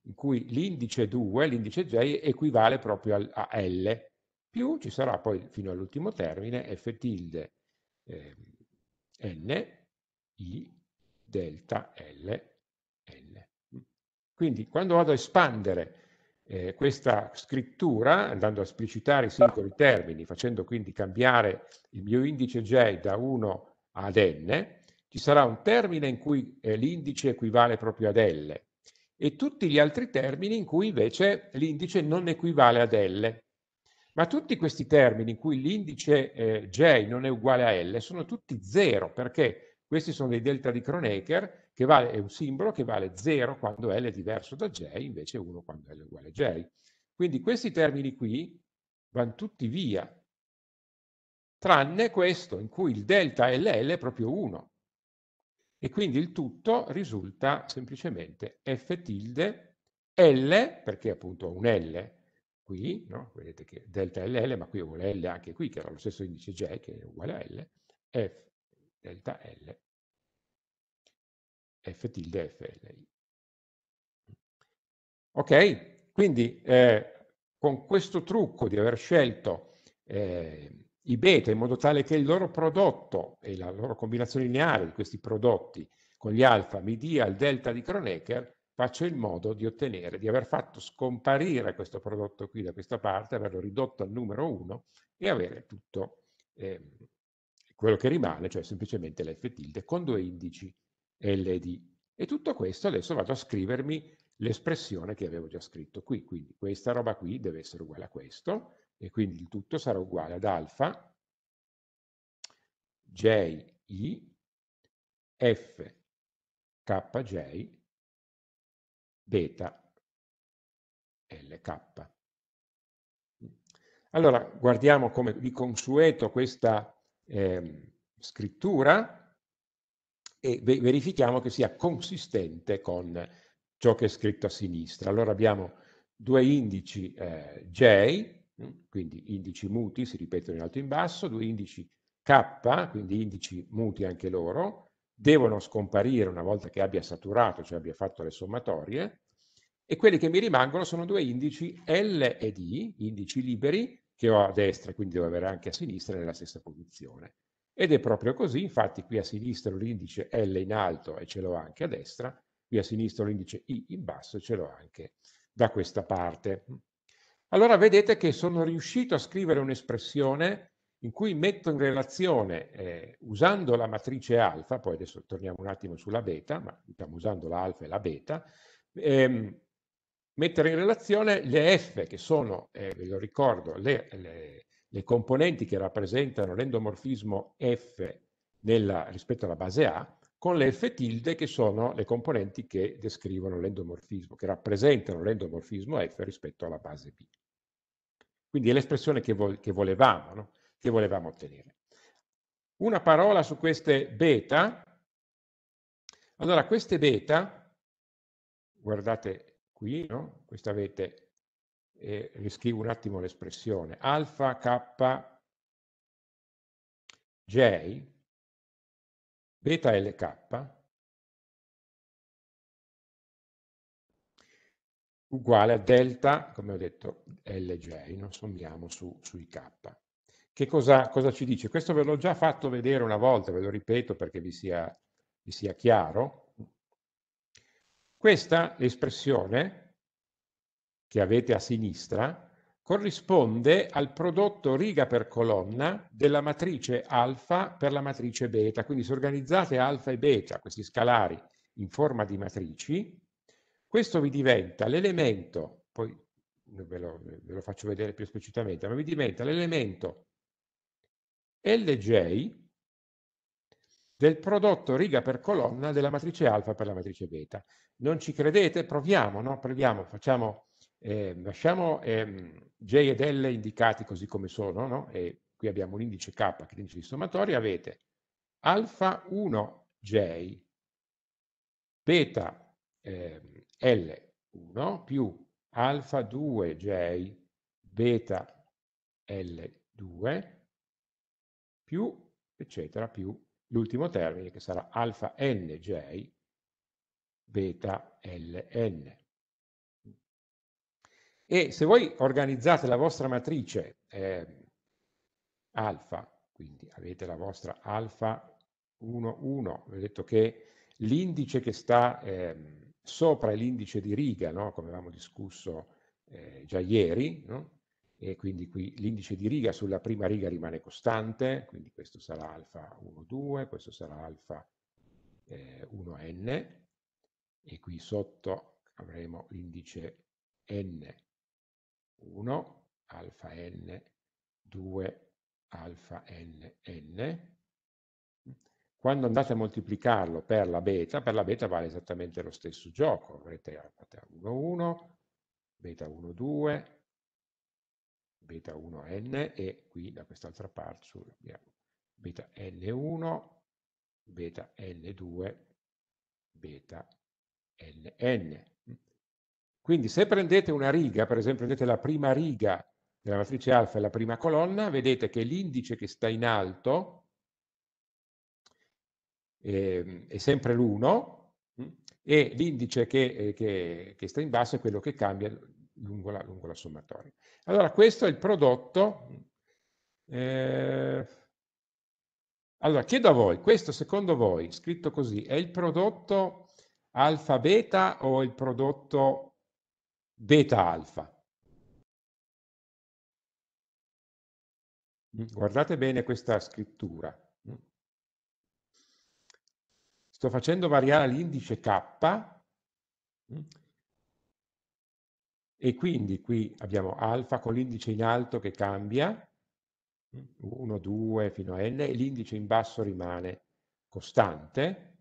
[SPEAKER 1] in cui l'indice 2, l'indice J, equivale proprio al, a L, più ci sarà poi fino all'ultimo termine F tilde eh, N I delta L N. Quindi quando vado a espandere eh, questa scrittura, andando a esplicitare i singoli termini, facendo quindi cambiare il mio indice J da 1 ad N, ci sarà un termine in cui eh, l'indice equivale proprio ad L e tutti gli altri termini in cui invece l'indice non equivale ad L. Ma tutti questi termini in cui l'indice eh, J non è uguale a L sono tutti 0 perché questi sono dei delta di Kronecker che vale, è un simbolo che vale 0 quando L è diverso da J, invece 1 quando L è uguale a J. Quindi questi termini qui vanno tutti via, tranne questo in cui il delta LL è proprio 1 e quindi il tutto risulta semplicemente F tilde L, perché appunto ho un L qui, no? vedete che delta LL, ma qui ho L anche qui, che era lo stesso indice J, che è uguale a L, F delta L, F tilde FLI. Ok? Quindi eh, con questo trucco di aver scelto eh, i beta in modo tale che il loro prodotto e la loro combinazione lineare di questi prodotti con gli alfa mi dia il delta di Kronecker, faccio in modo di ottenere, di aver fatto scomparire questo prodotto qui da questa parte, averlo ridotto al numero 1 e avere tutto eh, quello che rimane, cioè semplicemente l'F tilde con due indici LD. E tutto questo adesso vado a scrivermi l'espressione che avevo già scritto qui, quindi questa roba qui deve essere uguale a questo, e quindi il tutto sarà uguale ad alfa i f kj beta lk. Allora, guardiamo come di consueto questa eh, scrittura e verifichiamo che sia consistente con ciò che è scritto a sinistra. Allora abbiamo due indici eh, J quindi indici muti si ripetono in alto e in basso, due indici K, quindi indici muti anche loro, devono scomparire una volta che abbia saturato, cioè abbia fatto le sommatorie, e quelli che mi rimangono sono due indici L e D, indici liberi, che ho a destra, quindi devo avere anche a sinistra nella stessa posizione. Ed è proprio così, infatti qui a sinistra l'indice L in alto e ce l'ho anche a destra, qui a sinistra l'indice I in basso e ce l'ho anche da questa parte allora vedete che sono riuscito a scrivere un'espressione in cui metto in relazione, eh, usando la matrice alfa, poi adesso torniamo un attimo sulla beta, ma diciamo usando la alfa e la beta, ehm, mettere in relazione le f, che sono, eh, ve lo ricordo, le, le, le, componenti che rappresentano l'endomorfismo f nella, rispetto alla base A, con le f tilde che sono le componenti che descrivono l'endomorfismo, che rappresentano l'endomorfismo f rispetto alla base B. Quindi è l'espressione che, vo- che, volevamo, no? che volevamo ottenere. Una parola su queste beta. Allora, queste beta, guardate qui, no? questa avete, eh, riscrivo un attimo l'espressione, alfa k j, beta lk, uguale a delta, come ho detto, Lj, non sommiamo su, sui k. Che cosa, cosa, ci dice? Questo ve l'ho già fatto vedere una volta, ve lo ripeto perché vi sia, vi sia chiaro. Questa espressione che avete a sinistra corrisponde al prodotto riga per colonna della matrice alfa per la matrice beta. Quindi se organizzate alfa e beta, questi scalari, in forma di matrici, questo vi diventa l'elemento, poi ve lo, ve lo faccio vedere più esplicitamente, ma vi diventa l'elemento LJ del prodotto riga per colonna della matrice alfa per la matrice beta. Non ci credete? Proviamo, no? Proviamo, facciamo, eh, lasciamo ehm, J ed L indicati così come sono, no? E qui abbiamo l'indice K, che è l'indice di sommatoria, avete alfa 1J, beta eh, L1 più alfa 2J beta L2 più eccetera più l'ultimo termine che sarà alfa nj beta ln. E se voi organizzate la vostra matrice eh, alfa, quindi avete la vostra alfa 1, 1, ho detto che l'indice che sta eh, sopra l'indice di riga, no? come avevamo discusso eh, già ieri, no? e quindi qui l'indice di riga sulla prima riga rimane costante, quindi questo sarà alfa 1,2, questo sarà alfa eh, 1n, e qui sotto avremo l'indice n1, alfa n2, alfa nn, quando andate a moltiplicarlo per la beta, per la beta vale esattamente lo stesso gioco. Avrete beta 1, 1, beta 1, 2, beta 1n e qui da quest'altra parte abbiamo beta n1, beta n2, beta nn. Quindi se prendete una riga, per esempio prendete la prima riga della matrice alfa e la prima colonna, vedete che l'indice che sta in alto eh, è sempre l'1 mm, e l'indice che, eh, che, che, sta in basso è quello che cambia lungo la, lungo la sommatoria. Allora questo è il prodotto. Mm. Eh, allora chiedo a voi, questo secondo voi, scritto così, è il prodotto alfa beta o il prodotto beta alfa? Mm, guardate bene questa scrittura sto facendo variare l'indice k mm, e quindi qui abbiamo alfa con l'indice in alto che cambia 1, mm, 2 fino a n e l'indice in basso rimane costante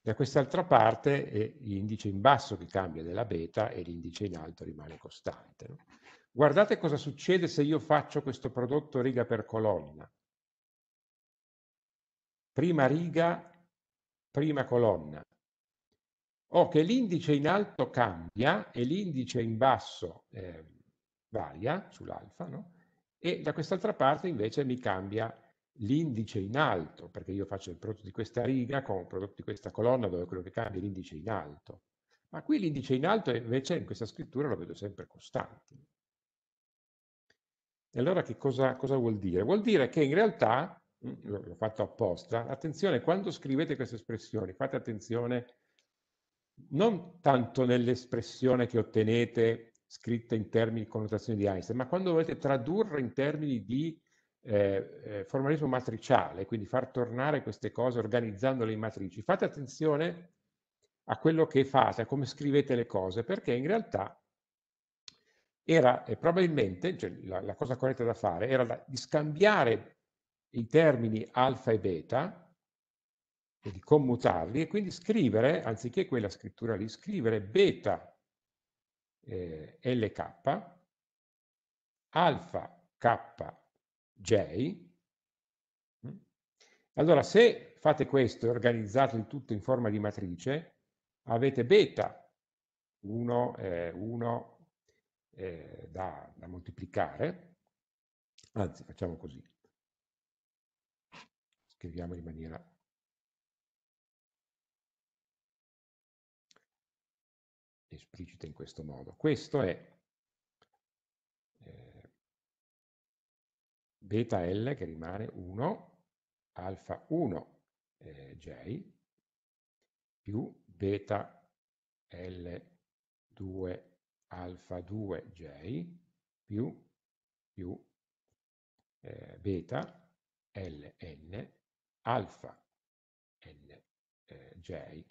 [SPEAKER 1] da mm, quest'altra parte è l'indice in basso che cambia della beta e l'indice in alto rimane costante. Guardate cosa succede se io faccio questo prodotto riga per colonna. Prima riga prima colonna, o che l'indice in alto cambia e l'indice in basso eh, varia sull'alfa, no? e da quest'altra parte invece mi cambia l'indice in alto, perché io faccio il prodotto di questa riga con il prodotto di questa colonna dove quello che cambia è l'indice in alto. Ma qui l'indice in alto invece in questa scrittura lo vedo sempre costante. E allora che cosa, cosa vuol dire? Vuol dire che in realtà Mm, l'ho fatto apposta, attenzione, quando scrivete queste espressioni, fate attenzione non tanto nell'espressione che ottenete scritta in termini di connotazione di Einstein, ma quando volete tradurre in termini di eh, eh, formalismo matriciale, quindi far tornare queste cose organizzandole in matrici, fate attenzione a quello che fate, a come scrivete le cose, perché in realtà era eh, probabilmente, cioè, la, la, cosa corretta da fare era da, di scambiare i termini alfa e beta e di commutarli e quindi scrivere, anziché quella scrittura lì, scrivere beta eh, LK, alfa KJ. Mm. Allora, se fate questo e organizzate il tutto in forma di matrice, avete beta 1, 1 eh, eh, da, da moltiplicare, anzi facciamo così, scriviamo in maniera esplicita in questo modo. Questo è eh, beta L che rimane 1, alfa 1 eh, J più beta L2 alfa 2 J più, più eh, beta Ln alfa lj. Eh,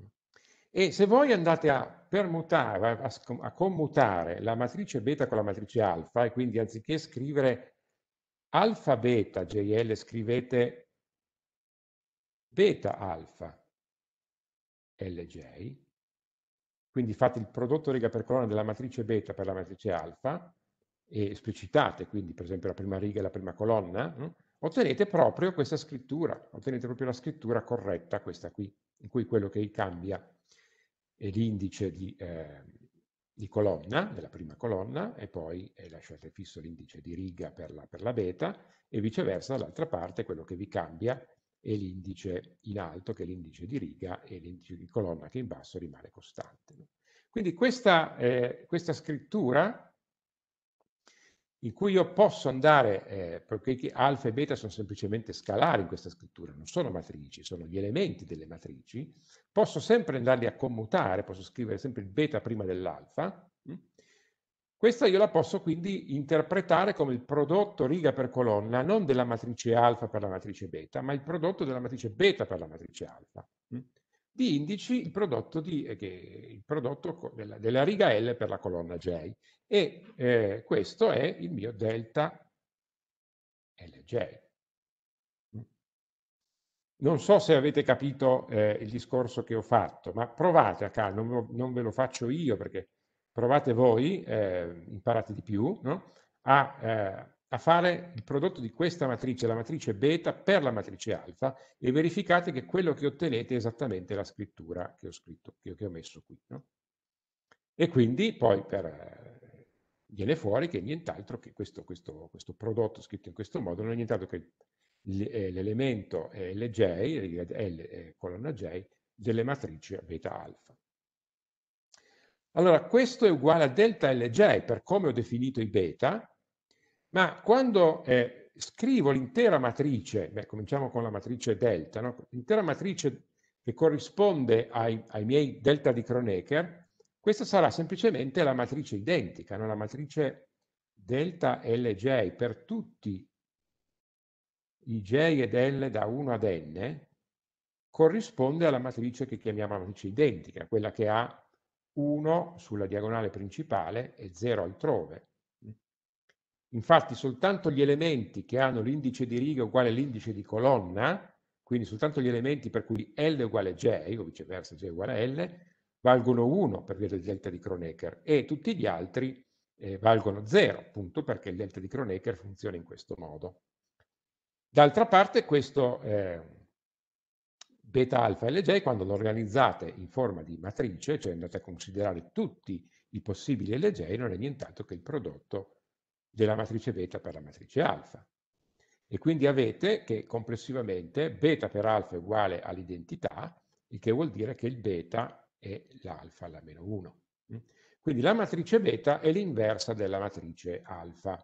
[SPEAKER 1] mm. E se voi andate a permutare, a, a commutare la matrice beta con la matrice alfa, e quindi anziché scrivere alfa beta JL, scrivete beta alfa LJ, quindi fate il prodotto riga per colonna della matrice beta per la matrice alfa, e esplicitate quindi per esempio la prima riga e la prima colonna, mm, ottenete proprio questa scrittura, ottenete proprio la scrittura corretta, questa qui, in cui quello che cambia è l'indice di, eh, di, colonna, della prima colonna, e poi eh, lasciate fisso l'indice di riga per la, per la beta, e viceversa dall'altra parte quello che vi cambia è l'indice in alto, che è l'indice di riga, e l'indice di colonna che in basso rimane costante. Quindi questa, eh, questa scrittura in cui io posso andare, eh, perché alfa e beta sono semplicemente scalari in questa scrittura, non sono matrici, sono gli elementi delle matrici, posso sempre andarli a commutare, posso scrivere sempre il beta prima dell'alfa, mm. questa io la posso quindi interpretare come il prodotto riga per colonna, non della matrice alfa per la matrice beta, ma il prodotto della matrice beta per la matrice alfa. Mm di indici il prodotto, di, eh, il prodotto della, della, riga L per la colonna J e eh, questo è il mio delta LJ. Mm. Non so se avete capito eh, il discorso che ho fatto, ma provate a caso, non, non, ve lo faccio io perché provate voi, eh, imparate di più, no? a eh, a fare il prodotto di questa matrice, la matrice beta, per la matrice alfa e verificate che quello che ottenete è esattamente la scrittura che ho scritto, che, ho messo qui. No? E quindi poi per, eh, viene fuori che nient'altro che questo, questo, questo, prodotto scritto in questo modo non è nient'altro che eh, l'elemento LJ, L, eh, colonna J, delle matrici beta alfa. Allora, questo è uguale a delta LJ per come ho definito i beta, ma quando eh, scrivo l'intera matrice, beh, cominciamo con la matrice delta, no? l'intera matrice che corrisponde ai, ai miei delta di Kronecker, questa sarà semplicemente la matrice identica, no? la matrice delta Lj per tutti i j ed l da 1 ad n corrisponde alla matrice che chiamiamo matrice identica, quella che ha 1 sulla diagonale principale e 0 altrove. Infatti soltanto gli elementi che hanno l'indice di riga uguale all'indice di colonna, quindi soltanto gli elementi per cui L è uguale a J, o viceversa J è uguale a L, valgono 1 per via del delta di Kronecker e tutti gli altri eh, valgono 0, appunto perché il delta di Kronecker funziona in questo modo. D'altra parte questo eh, beta alfa Lj, quando lo organizzate in forma di matrice, cioè andate a considerare tutti i possibili Lj, non è nient'altro che il prodotto di della matrice beta per la matrice alfa. E quindi avete che complessivamente beta per alfa è uguale all'identità, il che vuol dire che il beta è l'alfa alla meno 1. Mm? Quindi la matrice beta è l'inversa della matrice alfa.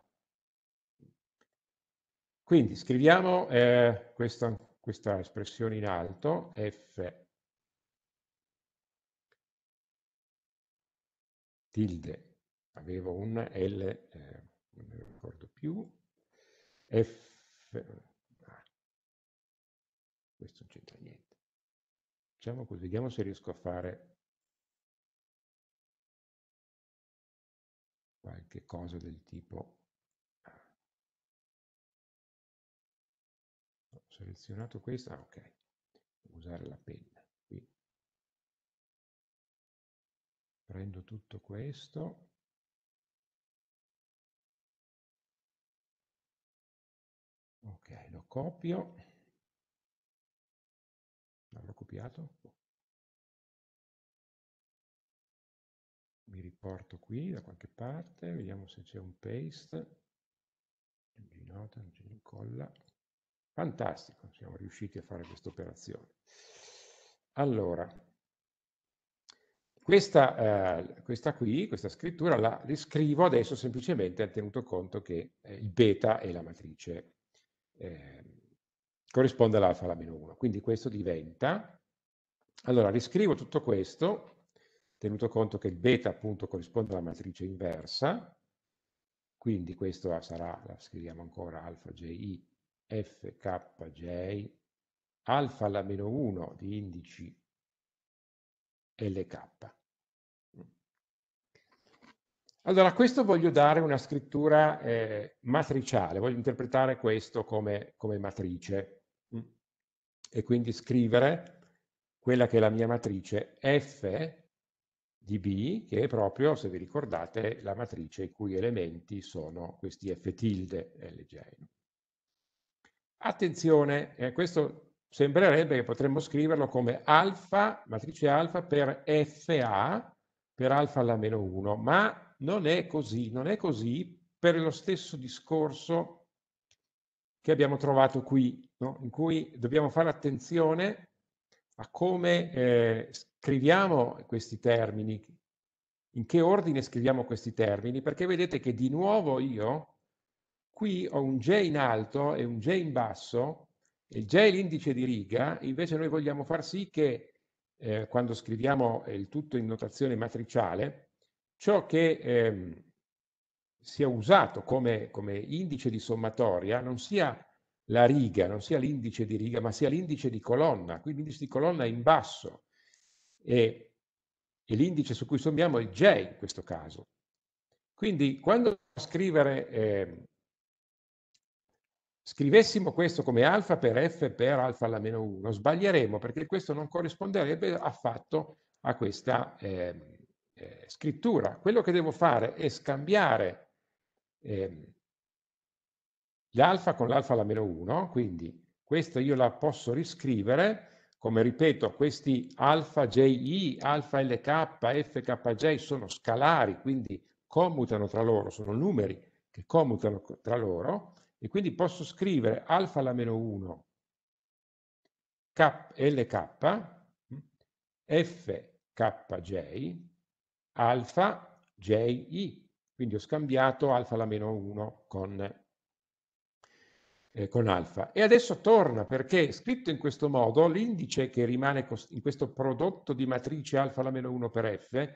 [SPEAKER 1] Quindi scriviamo eh, questa, questa espressione in alto, f tilde, avevo un L eh, non mi ricordo più, F, ah, questo non c'entra niente. Facciamo così, vediamo se riesco a fare qualche cosa del tipo ah, ho selezionato questa, ah, ok, Devo usare la penna qui. Prendo tutto questo copio l'ho copiato boh. mi riporto qui da qualche parte vediamo se c'è un paste non nota, incolla fantastico siamo riusciti a fare questa operazione allora questa, eh, questa, qui, questa scrittura la riscrivo adesso semplicemente tenuto conto che eh, il beta è la matrice Ehm, corrisponde all'alfa alla meno 1. Quindi questo diventa, allora riscrivo tutto questo, tenuto conto che il beta appunto corrisponde alla matrice inversa, quindi questo sarà, la scriviamo ancora, alfa ji fkj, alfa alla meno 1 di indici lk. Allora, a questo voglio dare una scrittura eh, matriciale, voglio interpretare questo come, come matrice mm. e quindi scrivere quella che è la mia matrice F di B, che è proprio, se vi ricordate, la matrice i cui elementi sono questi F tilde LGN. Attenzione, eh, questo sembrerebbe che potremmo scriverlo come alfa, matrice alfa per FA, per alfa alla meno 1, ma non è così, non è così per lo stesso discorso che abbiamo trovato qui, no? in cui dobbiamo fare attenzione a come eh, scriviamo questi termini, in che ordine scriviamo questi termini, perché vedete che di nuovo io qui ho un J in alto e un J in basso, e il J è l'indice di riga, invece noi vogliamo far sì che eh, quando scriviamo eh, il tutto in notazione matriciale, Ciò che ehm, sia usato come, come indice di sommatoria non sia la riga, non sia l'indice di riga, ma sia l'indice di colonna. Quindi l'indice di colonna è in basso e, e l'indice su cui sommiamo è J in questo caso. Quindi quando scrivere, eh, scrivessimo questo come alfa per f per alfa alla meno 1, sbaglieremo perché questo non corrisponderebbe affatto a questa... Eh, eh, scrittura, quello che devo fare è scambiare eh, l'alfa con l'alfa alla meno 1, quindi questa io la posso riscrivere, come ripeto, questi alfa JI, alfa LK, FKJ sono scalari, quindi commutano tra loro, sono numeri che commutano tra loro, e quindi posso scrivere alfa alla meno 1 K, LK, hm, FKJ, alfa ji, quindi ho scambiato alfa alla meno 1 con, eh, con alfa. E adesso torna perché scritto in questo modo l'indice che rimane in questo prodotto di matrice alfa alla meno 1 per f,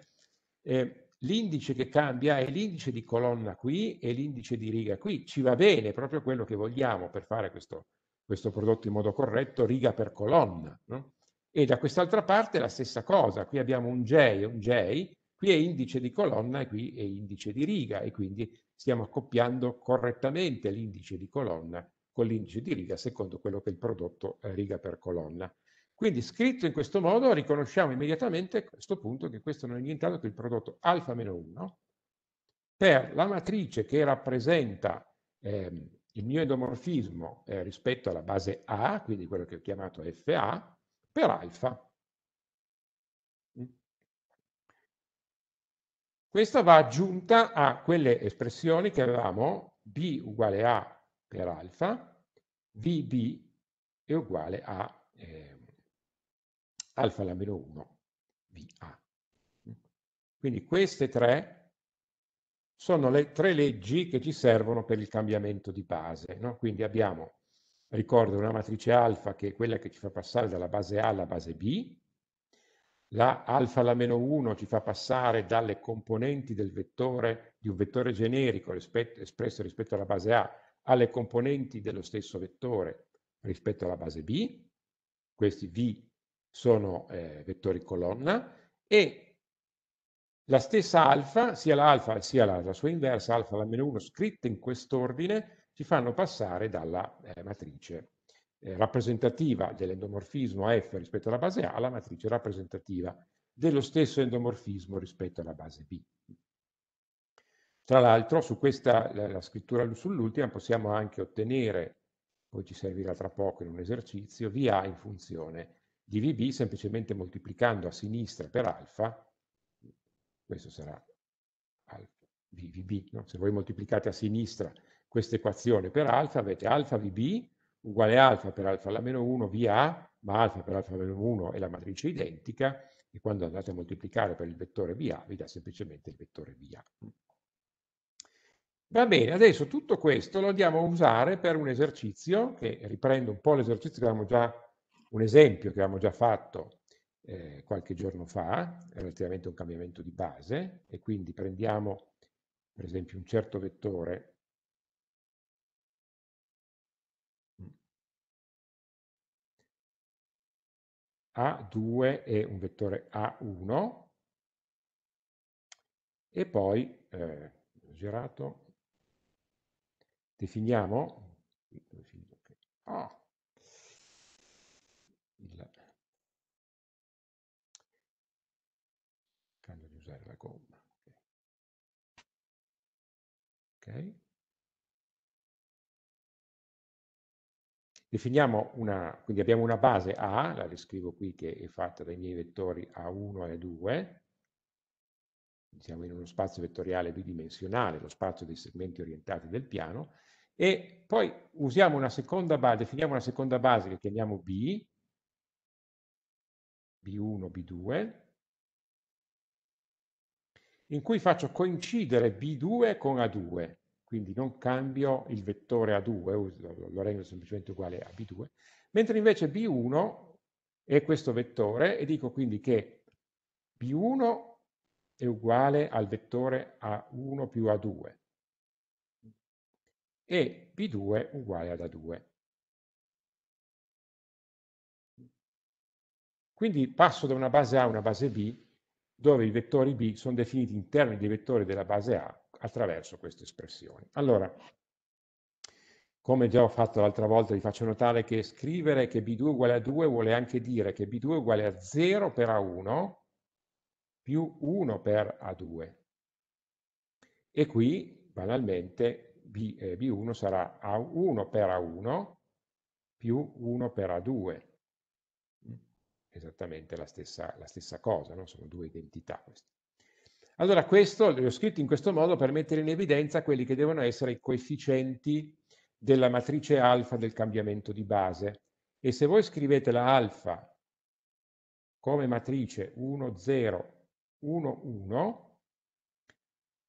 [SPEAKER 1] eh, l'indice che cambia è l'indice di colonna qui e l'indice di riga qui. Ci va bene, proprio quello che vogliamo per fare questo, questo prodotto in modo corretto, riga per colonna. No? E da quest'altra parte la stessa cosa, qui abbiamo un J e un J, Qui è indice di colonna e qui è indice di riga e quindi stiamo accoppiando correttamente l'indice di colonna con l'indice di riga secondo quello che è il prodotto eh, riga per colonna. Quindi scritto in questo modo riconosciamo immediatamente a questo punto che questo non è nient'altro che il prodotto alfa meno 1 per la matrice che rappresenta ehm, il mio endomorfismo eh, rispetto alla base A, quindi quello che ho chiamato FA, per alfa. Questa va aggiunta a quelle espressioni che avevamo b uguale a per alfa, vb è uguale a eh, alfa alla meno 1, va. Quindi queste tre sono le tre leggi che ci servono per il cambiamento di base. No? Quindi abbiamo, ricordo, una matrice alfa che è quella che ci fa passare dalla base A alla base B, la alfa alla meno 1 ci fa passare dalle componenti del vettore, di un vettore generico rispetto, espresso rispetto alla base A alle componenti dello stesso vettore rispetto alla base B, questi V sono eh, vettori colonna, e la stessa alfa, sia l'alfa sia la, la, sua inversa, alfa alla meno 1, scritte in quest'ordine, ci fanno passare dalla eh, matrice eh, rappresentativa dell'endomorfismo F rispetto alla base A la matrice rappresentativa dello stesso endomorfismo rispetto alla base B. Tra l'altro su questa, la, la scrittura sull'ultima, possiamo anche ottenere, poi ci servirà tra poco in un esercizio, VA in funzione di VB semplicemente moltiplicando a sinistra per alfa, questo sarà alfa, VB, no? se voi moltiplicate a sinistra questa equazione per alfa avete alfa VB uguale alfa per alfa alla meno 1 via A, ma alfa per alfa meno 1 è la matrice identica e quando andate a moltiplicare per il vettore via vi dà semplicemente il vettore via. Va bene, adesso tutto questo lo andiamo a usare per un esercizio che riprendo un po' l'esercizio che avevamo già, un esempio che avevamo già fatto eh, qualche giorno fa, relativamente a un cambiamento di base, e quindi prendiamo per esempio un certo vettore A2 è un vettore A1 e poi, eh, girato, definiamo oh, il, cambio di usare la gomma. Okay. Okay. Definiamo una, quindi abbiamo una base A, la riscrivo qui che è fatta dai miei vettori A1 e A2, siamo in uno spazio vettoriale bidimensionale, lo spazio dei segmenti orientati del piano, e poi usiamo una seconda base, definiamo una seconda base che chiamiamo B, B1, B2, in cui faccio coincidere B2 con A2 quindi non cambio il vettore A2, lo rendo semplicemente uguale a B2, mentre invece B1 è questo vettore e dico quindi che B1 è uguale al vettore A1 più A2 e B2 uguale ad A2. Quindi passo da una base A a una base B, dove i vettori B sono definiti in termini dei vettori della base A attraverso queste espressioni. Allora, come già ho fatto l'altra volta, vi faccio notare che scrivere che B2 uguale a 2 vuole anche dire che B2 uguale a 0 per A1 più 1 per A2. E qui, banalmente, B, eh, B1 sarà A1 per A1 più 1 per A2. Mm? Esattamente la stessa, la stessa cosa, no? sono due identità queste. Allora questo, l'ho scritto in questo modo per mettere in evidenza quelli che devono essere i coefficienti della matrice alfa del cambiamento di base. E se voi scrivete la alfa come matrice 1, 0, 1, 1,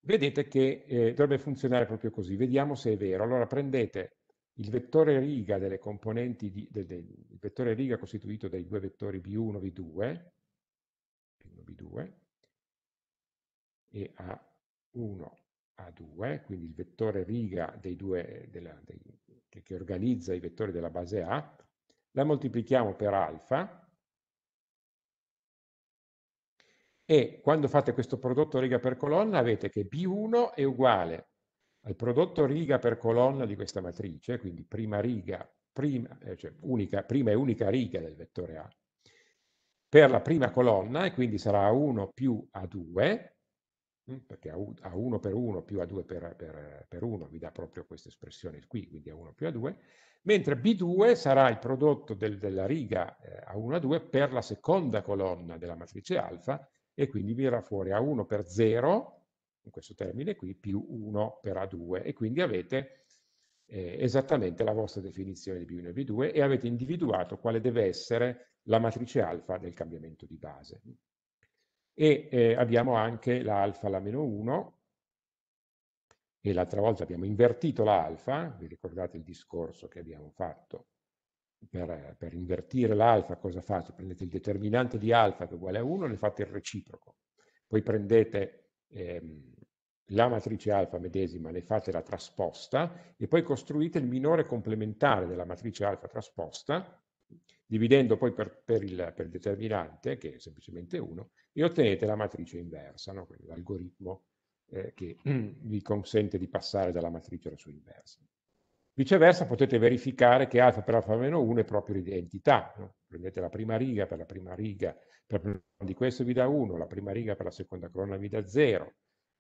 [SPEAKER 1] vedete che eh, dovrebbe funzionare proprio così. Vediamo se è vero. Allora prendete il vettore riga delle componenti, di, del, del, il vettore riga costituito dai due vettori b1, b2, b1, b2, e A1 A2, quindi il vettore riga due, della, dei, che organizza i vettori della base A, la moltiplichiamo per alfa e quando fate questo prodotto riga per colonna avete che B1 è uguale al prodotto riga per colonna di questa matrice, quindi prima riga, prima, eh, cioè unica, prima e unica riga del vettore A, per la prima colonna, e quindi sarà A1 più A2, perché a 1 per 1 più A2 per, per, per 1 vi dà proprio questa espressione qui, quindi A1 più A2, mentre B2 sarà il prodotto del, della riga A1 eh, A2 per la seconda colonna della matrice alfa e quindi verrà fuori A1 per 0, in questo termine qui, più 1 per A2 e quindi avete eh, esattamente la vostra definizione di B1 e B2 e avete individuato quale deve essere la matrice alfa del cambiamento di base e eh, abbiamo anche la alfa alla meno 1 e l'altra volta abbiamo invertito la alfa, vi ricordate il discorso che abbiamo fatto per, per invertire l'alfa cosa fate? Prendete il determinante di alfa che è uguale a 1 e ne fate il reciproco, poi prendete ehm, la matrice alfa medesima, ne fate la trasposta e poi costruite il minore complementare della matrice alfa trasposta dividendo poi per, per, il, per il, determinante, che è semplicemente 1, e ottenete la matrice inversa, no? l'algoritmo eh, che [CLEARS THROAT] vi consente di passare dalla matrice alla sua inversa. Viceversa potete verificare che alfa per alfa meno 1 è proprio l'identità. No? Prendete la prima riga per la prima riga, per prima di questo vi dà 1, la prima riga per la seconda colonna vi dà 0,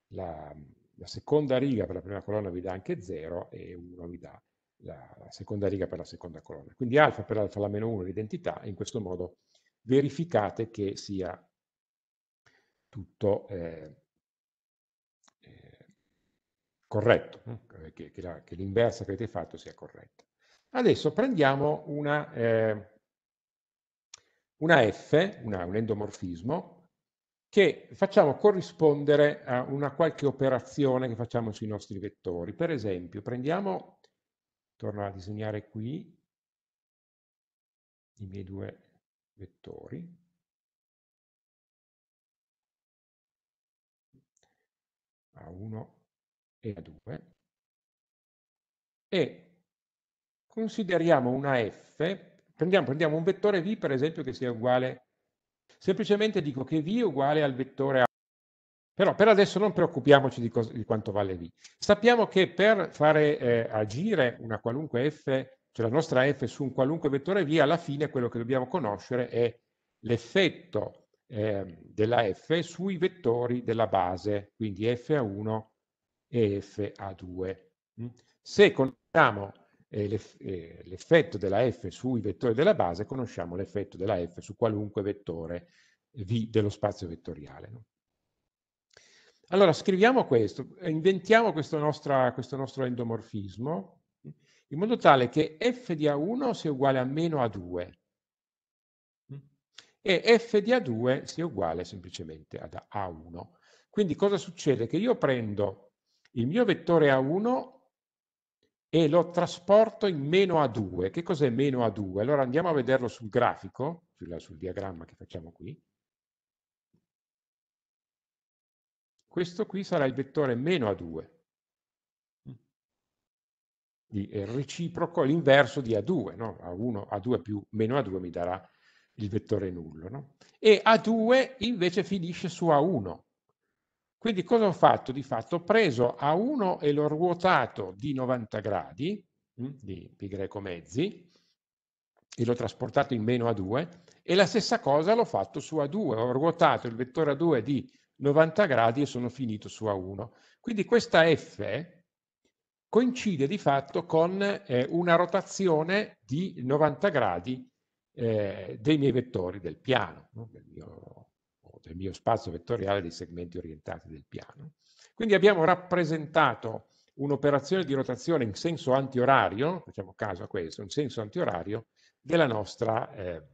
[SPEAKER 1] la, la, seconda riga per la prima colonna vi dà anche 0 e 1 vi dà 0 la, seconda riga per la seconda colonna. Quindi alfa per alfa alla meno 1 l'identità e in questo modo verificate che sia tutto eh, eh, corretto, eh? che, che l'inversa che avete fatto sia corretta. Adesso prendiamo una, eh, una F, una, un endomorfismo, che facciamo corrispondere a una qualche operazione che facciamo sui nostri vettori. Per esempio, prendiamo torno a disegnare qui i miei due vettori A1 e A2 e consideriamo una F, prendiamo, prendiamo un vettore V per esempio che sia uguale, semplicemente dico che V è uguale al vettore a però per adesso non preoccupiamoci di, cosa, di quanto vale V. Sappiamo che per fare eh, agire una qualunque F, cioè la nostra F su un qualunque vettore V, alla fine quello che dobbiamo conoscere è l'effetto eh, della F sui vettori della base, quindi fa 1 e fa 2 mm? Se conosciamo eh, eh, l'effetto della F sui vettori della base, conosciamo l'effetto della F su qualunque vettore eh, V dello spazio vettoriale. No? Allora scriviamo questo, eh, inventiamo questo, nostra, questo nostro endomorfismo in modo tale che f di a1 sia uguale a meno a2 e f di a2 sia uguale semplicemente ad a1. Quindi cosa succede? Che io prendo il mio vettore a1 e lo trasporto in meno a2. Che cos'è meno a2? Allora andiamo a vederlo sul grafico, sul, sul diagramma che facciamo qui. questo qui sarà il vettore meno A2 è mm. eh, reciproco l'inverso di A2, no? A1, A2 più meno A2 mi darà il vettore nullo, no? e A2 invece finisce su A1. Quindi cosa ho fatto? Di fatto ho preso A1 e l'ho ruotato di 90 gradi, mh, mm, di π mezzi, e l'ho trasportato in meno A2, e la stessa cosa l'ho fatto su A2, ho ruotato il vettore A2 di 90 gradi e sono finito su A1. Quindi questa F coincide di fatto con eh, una rotazione di 90 gradi eh, dei miei vettori del piano, no? del, mio, del, mio, spazio vettoriale dei segmenti orientati del piano. Quindi abbiamo rappresentato un'operazione di rotazione in senso antiorario, facciamo caso a questo, in senso antiorario, della nostra eh,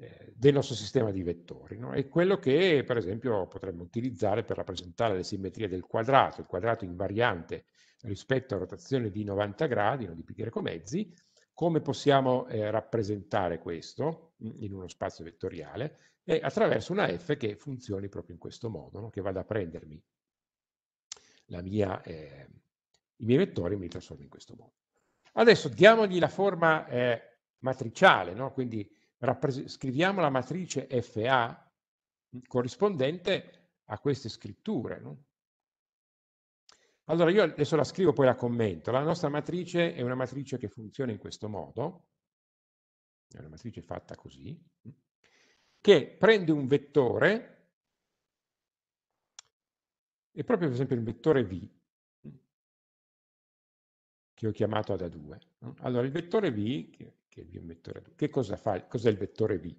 [SPEAKER 1] eh, del nostro sistema di vettori. No? È quello che, per esempio, potremmo utilizzare per rappresentare le simmetrie del quadrato, il quadrato invariante rispetto a rotazione di 90 gradi, no, di pi greco mezzi, come possiamo eh, rappresentare questo in uno spazio vettoriale È attraverso una f che funzioni proprio in questo modo, no? che vada a prendermi mia, eh, i miei vettori e mi li trasforma in questo modo. Adesso diamogli la forma eh, matriciale, no? quindi scriviamo la matrice FA mm, corrispondente a queste scritture. No? Allora io adesso la scrivo, poi la commento. La nostra matrice è una matrice che funziona in questo modo, è una matrice fatta così, mm, che prende un vettore, e proprio per esempio il vettore V, mm, che ho chiamato ad A2. Allora il vettore V, che che è un vettore V. Che cosa fa? Cos'è il vettore V?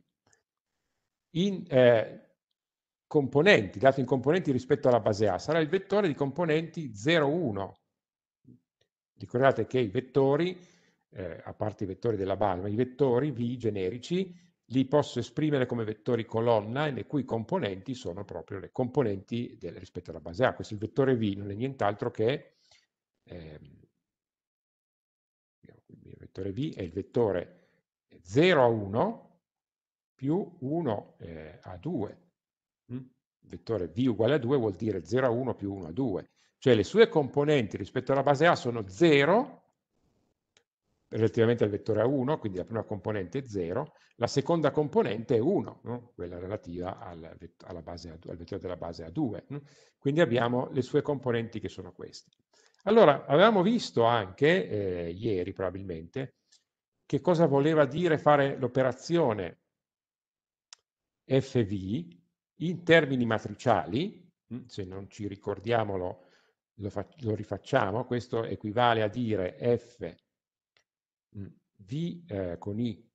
[SPEAKER 1] In eh, componenti, dato in componenti rispetto alla base A, sarà il vettore di componenti 0, 1. Ricordate che i vettori, eh, a parte i vettori della base, ma i vettori V generici, li posso esprimere come vettori colonna e le cui componenti sono proprio le componenti del, rispetto alla base A. Questo il vettore V non è nient'altro che... Eh, vettore v è il vettore 0 a 1 più 1 eh, a 2. Il mm? vettore v uguale a 2 vuol dire 0 a 1 più 1 a 2. Cioè le sue componenti rispetto alla base A sono 0 relativamente al vettore A1, quindi la prima componente è 0, la seconda componente è 1, no? quella relativa al, alla base, al vettore della base A2. No? Mm? Quindi abbiamo le sue componenti che sono queste. Allora, avevamo visto anche eh, ieri probabilmente che cosa voleva dire fare l'operazione FV in termini matriciali, mm, se non ci ricordiamolo lo, lo rifacciamo, questo equivale a dire FV mm, eh, con I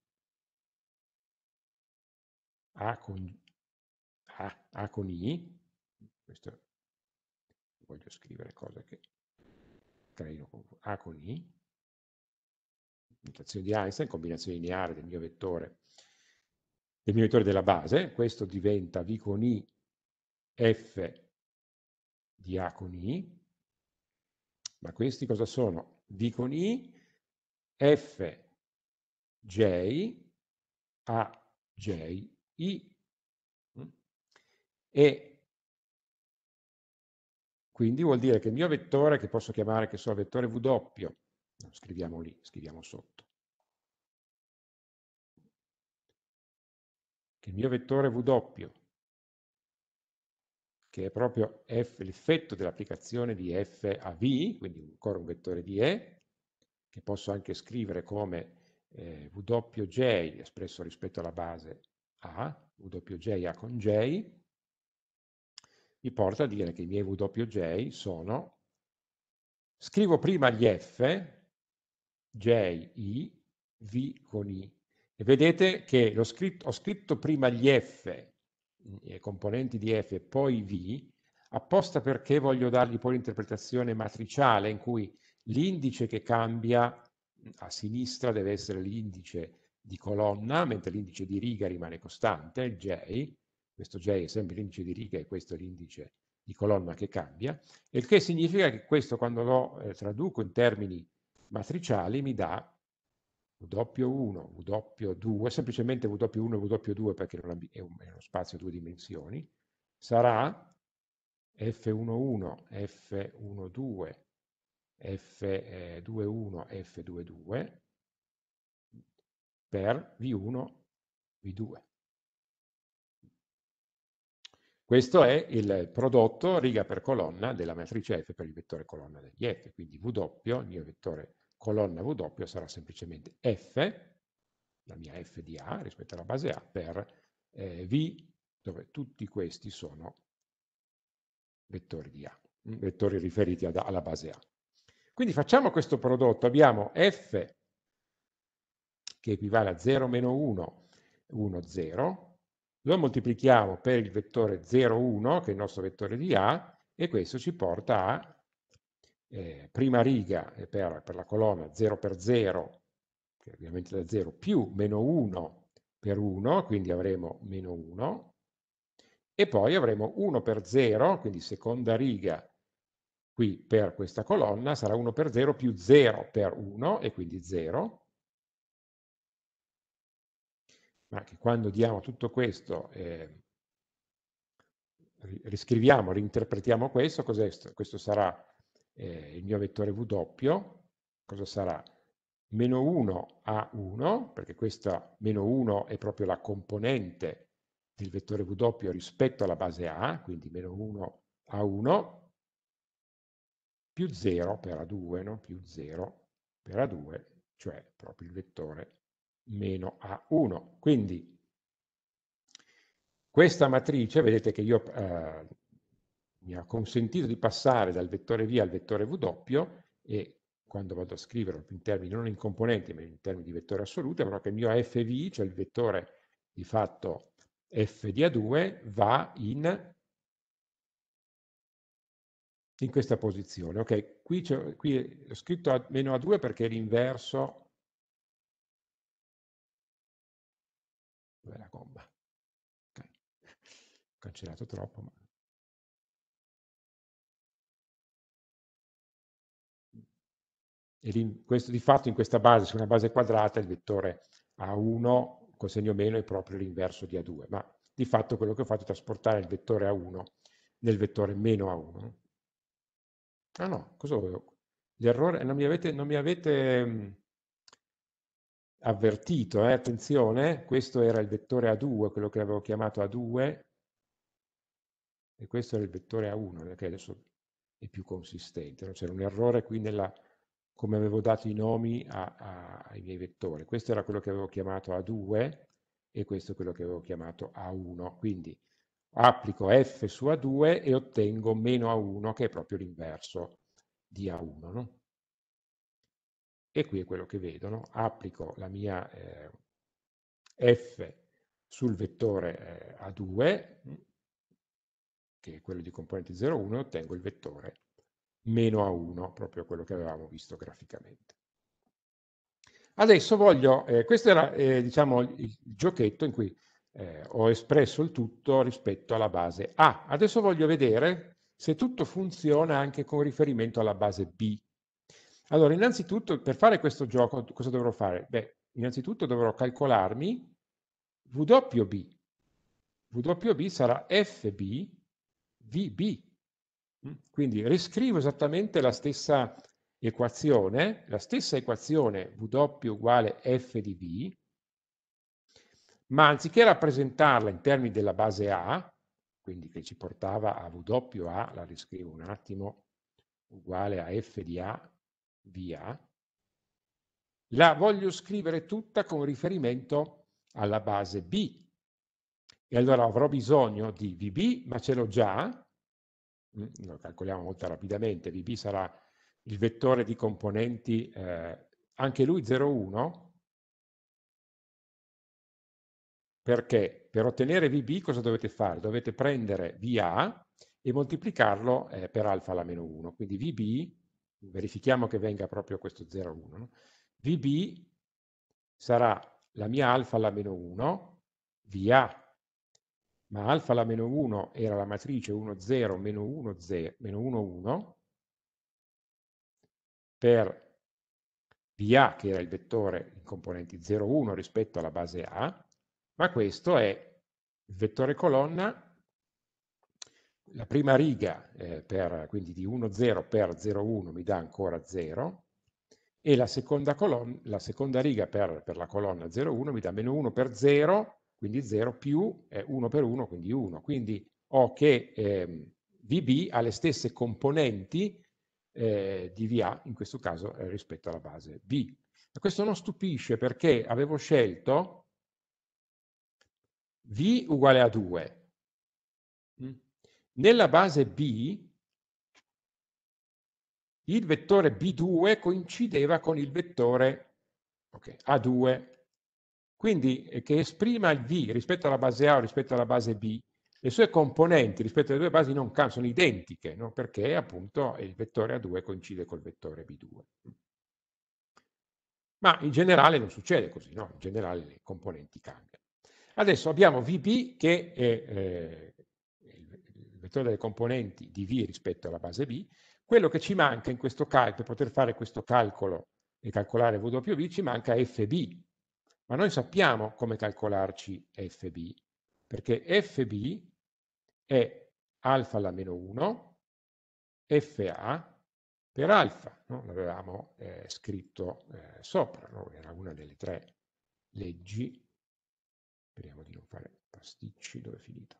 [SPEAKER 1] A con, A, A con I, questo voglio scrivere cose che traino con A ah, con I, notazione di Einstein, combinazione lineare del mio vettore, del mio vettore della base, questo diventa V con I F di A con I, ma questi cosa sono? V con I, F, J, A, J, I, mm, e quindi vuol dire che il mio vettore, che posso chiamare, che so, vettore W, scriviamo lì, scriviamo sotto, che il mio vettore W, che è proprio l'effetto dell'applicazione di F a V, quindi ancora un vettore di E, che posso anche scrivere come eh, WJ espresso rispetto alla base A, WJ A con J, mi porta a dire che i miei WJ sono, scrivo prima gli F, J, I, V con I. E vedete che scritto, ho scritto prima gli F, i componenti di F, poi V, apposta perché voglio dargli poi l'interpretazione matriciale in cui l'indice che cambia a sinistra deve essere l'indice di colonna, mentre l'indice di riga rimane costante, J, questo J è sempre l'indice di riga e questo è l'indice di colonna che cambia, il che significa che questo quando lo eh, traduco in termini matriciali mi dà W1, W2, semplicemente W1 e W2 perché è, un, è uno spazio a due dimensioni, sarà F11, F12, F21, F22 per V1, V2. Questo è il prodotto riga per colonna della matrice F per il vettore colonna degli F, quindi W, il mio vettore colonna W sarà semplicemente F, la mia F di A rispetto alla base A, per eh, V, dove tutti questi sono vettori di A, mm, vettori riferiti ad, alla base A. Quindi facciamo questo prodotto, abbiamo F che equivale a 0 1, 1, 0, lo moltiplichiamo per il vettore 0, 1, che è il nostro vettore di A, e questo ci porta a eh, prima riga eh, per, per la colonna 0 per 0, che ovviamente da 0, più meno 1 per 1, quindi avremo meno 1, e poi avremo 1 per 0, quindi seconda riga qui per questa colonna sarà 1 per 0 più 0 per 1 e quindi 0, ma che quando diamo tutto questo, eh, riscriviamo, reinterpretiamo questo, cos'è? questo sarà eh, il mio vettore v doppio, cosa sarà? Meno 1 a 1, perché questa meno 1 è proprio la componente del vettore v doppio rispetto alla base A, quindi meno 1 a 1, più 0 per A2, no? più 0 per A2, cioè proprio il vettore meno A1. Quindi questa matrice, vedete che io eh, mi ha consentito di passare dal vettore V al vettore W e quando vado a scriverlo in termini non in componenti ma in termini di vettore assoluto, avrò che il mio FV, cioè il vettore di fatto F di A2, va in, in questa posizione. Ok, qui, qui ho scritto a, meno A2 perché è l'inverso cancellato troppo, ma... E lì, questo, di fatto in questa base, su una base quadrata, il vettore A1 con segno meno è proprio l'inverso di A2, ma di fatto quello che ho fatto è trasportare il vettore A1 nel vettore meno A1. Ah no, cosa avevo? L'errore, non mi avete, non mi avete mm, avvertito, eh? attenzione, questo era il vettore A2, quello che avevo chiamato A2, e questo era il vettore A1, che adesso è più consistente. C'era un errore qui nella, come avevo dato i nomi a, a, ai miei vettori. Questo era quello che avevo chiamato A2 e questo è quello che avevo chiamato A1. Quindi applico F su A2 e ottengo meno A1, che è proprio l'inverso di A1. No? E qui è quello che vedo. No? Applico la mia eh, F sul vettore eh, A2 che è quello di componente 0,1, e ottengo il vettore meno A1, proprio quello che avevamo visto graficamente. Adesso voglio, eh, questo era eh, diciamo, il giochetto in cui eh, ho espresso il tutto rispetto alla base A. Adesso voglio vedere se tutto funziona anche con riferimento alla base B. Allora, innanzitutto, per fare questo gioco, cosa dovrò fare? Beh, innanzitutto dovrò calcolarmi WB. WB sarà FB VB. Mm. Quindi riscrivo esattamente la stessa equazione, la stessa equazione W uguale F di V, ma anziché rappresentarla in termini della base A, quindi che ci portava a W A, la riscrivo un attimo, uguale a F di A via, la voglio scrivere tutta con riferimento alla base B e allora avrò bisogno di VB, ma ce l'ho già, mm, lo calcoliamo molto rapidamente, VB sarà il vettore di componenti, eh, anche lui 0,1, perché per ottenere VB cosa dovete fare? Dovete prendere VA e moltiplicarlo eh, per alfa alla meno 1, quindi VB, verifichiamo che venga proprio questo 0,1, no? VB sarà la mia alfa alla meno 1, VA ma alfa alla meno 1 era la matrice 1, 0, meno 1, 0, meno 1, 1, per VA che era il vettore in componenti 0, 1 rispetto alla base A, ma questo è il vettore colonna, la prima riga eh, per, quindi di 1, 0 per 0, 1 mi dà ancora 0, e la seconda, colonna, la seconda riga per, per la colonna 0, 1 mi dà meno 1 per 0, quindi 0, più 1 eh, per 1, quindi 1. Quindi ho che eh, VB ha le stesse componenti eh, di VA, in questo caso eh, rispetto alla base B. Ma questo non stupisce perché avevo scelto V uguale a 2. Mm. Nella base B il vettore B2 coincideva con il vettore okay, A2 quindi eh, che esprima il V rispetto alla base A o rispetto alla base B, le sue componenti rispetto alle due basi non cambiano, sono identiche, no? perché appunto il vettore A2 coincide col vettore B2. Ma in generale non succede così, no? in generale le componenti cambiano. Adesso abbiamo VB che è eh, il vettore delle componenti di V rispetto alla base B, quello che ci manca in questo calcolo, per poter fare questo calcolo e calcolare W, ci manca FB, ma noi sappiamo come calcolarci FB, perché FB è alfa alla meno 1, FA per alfa, no? l'avevamo eh, scritto eh, sopra, no? era una delle tre leggi, speriamo di non fare pasticci, dove è finito?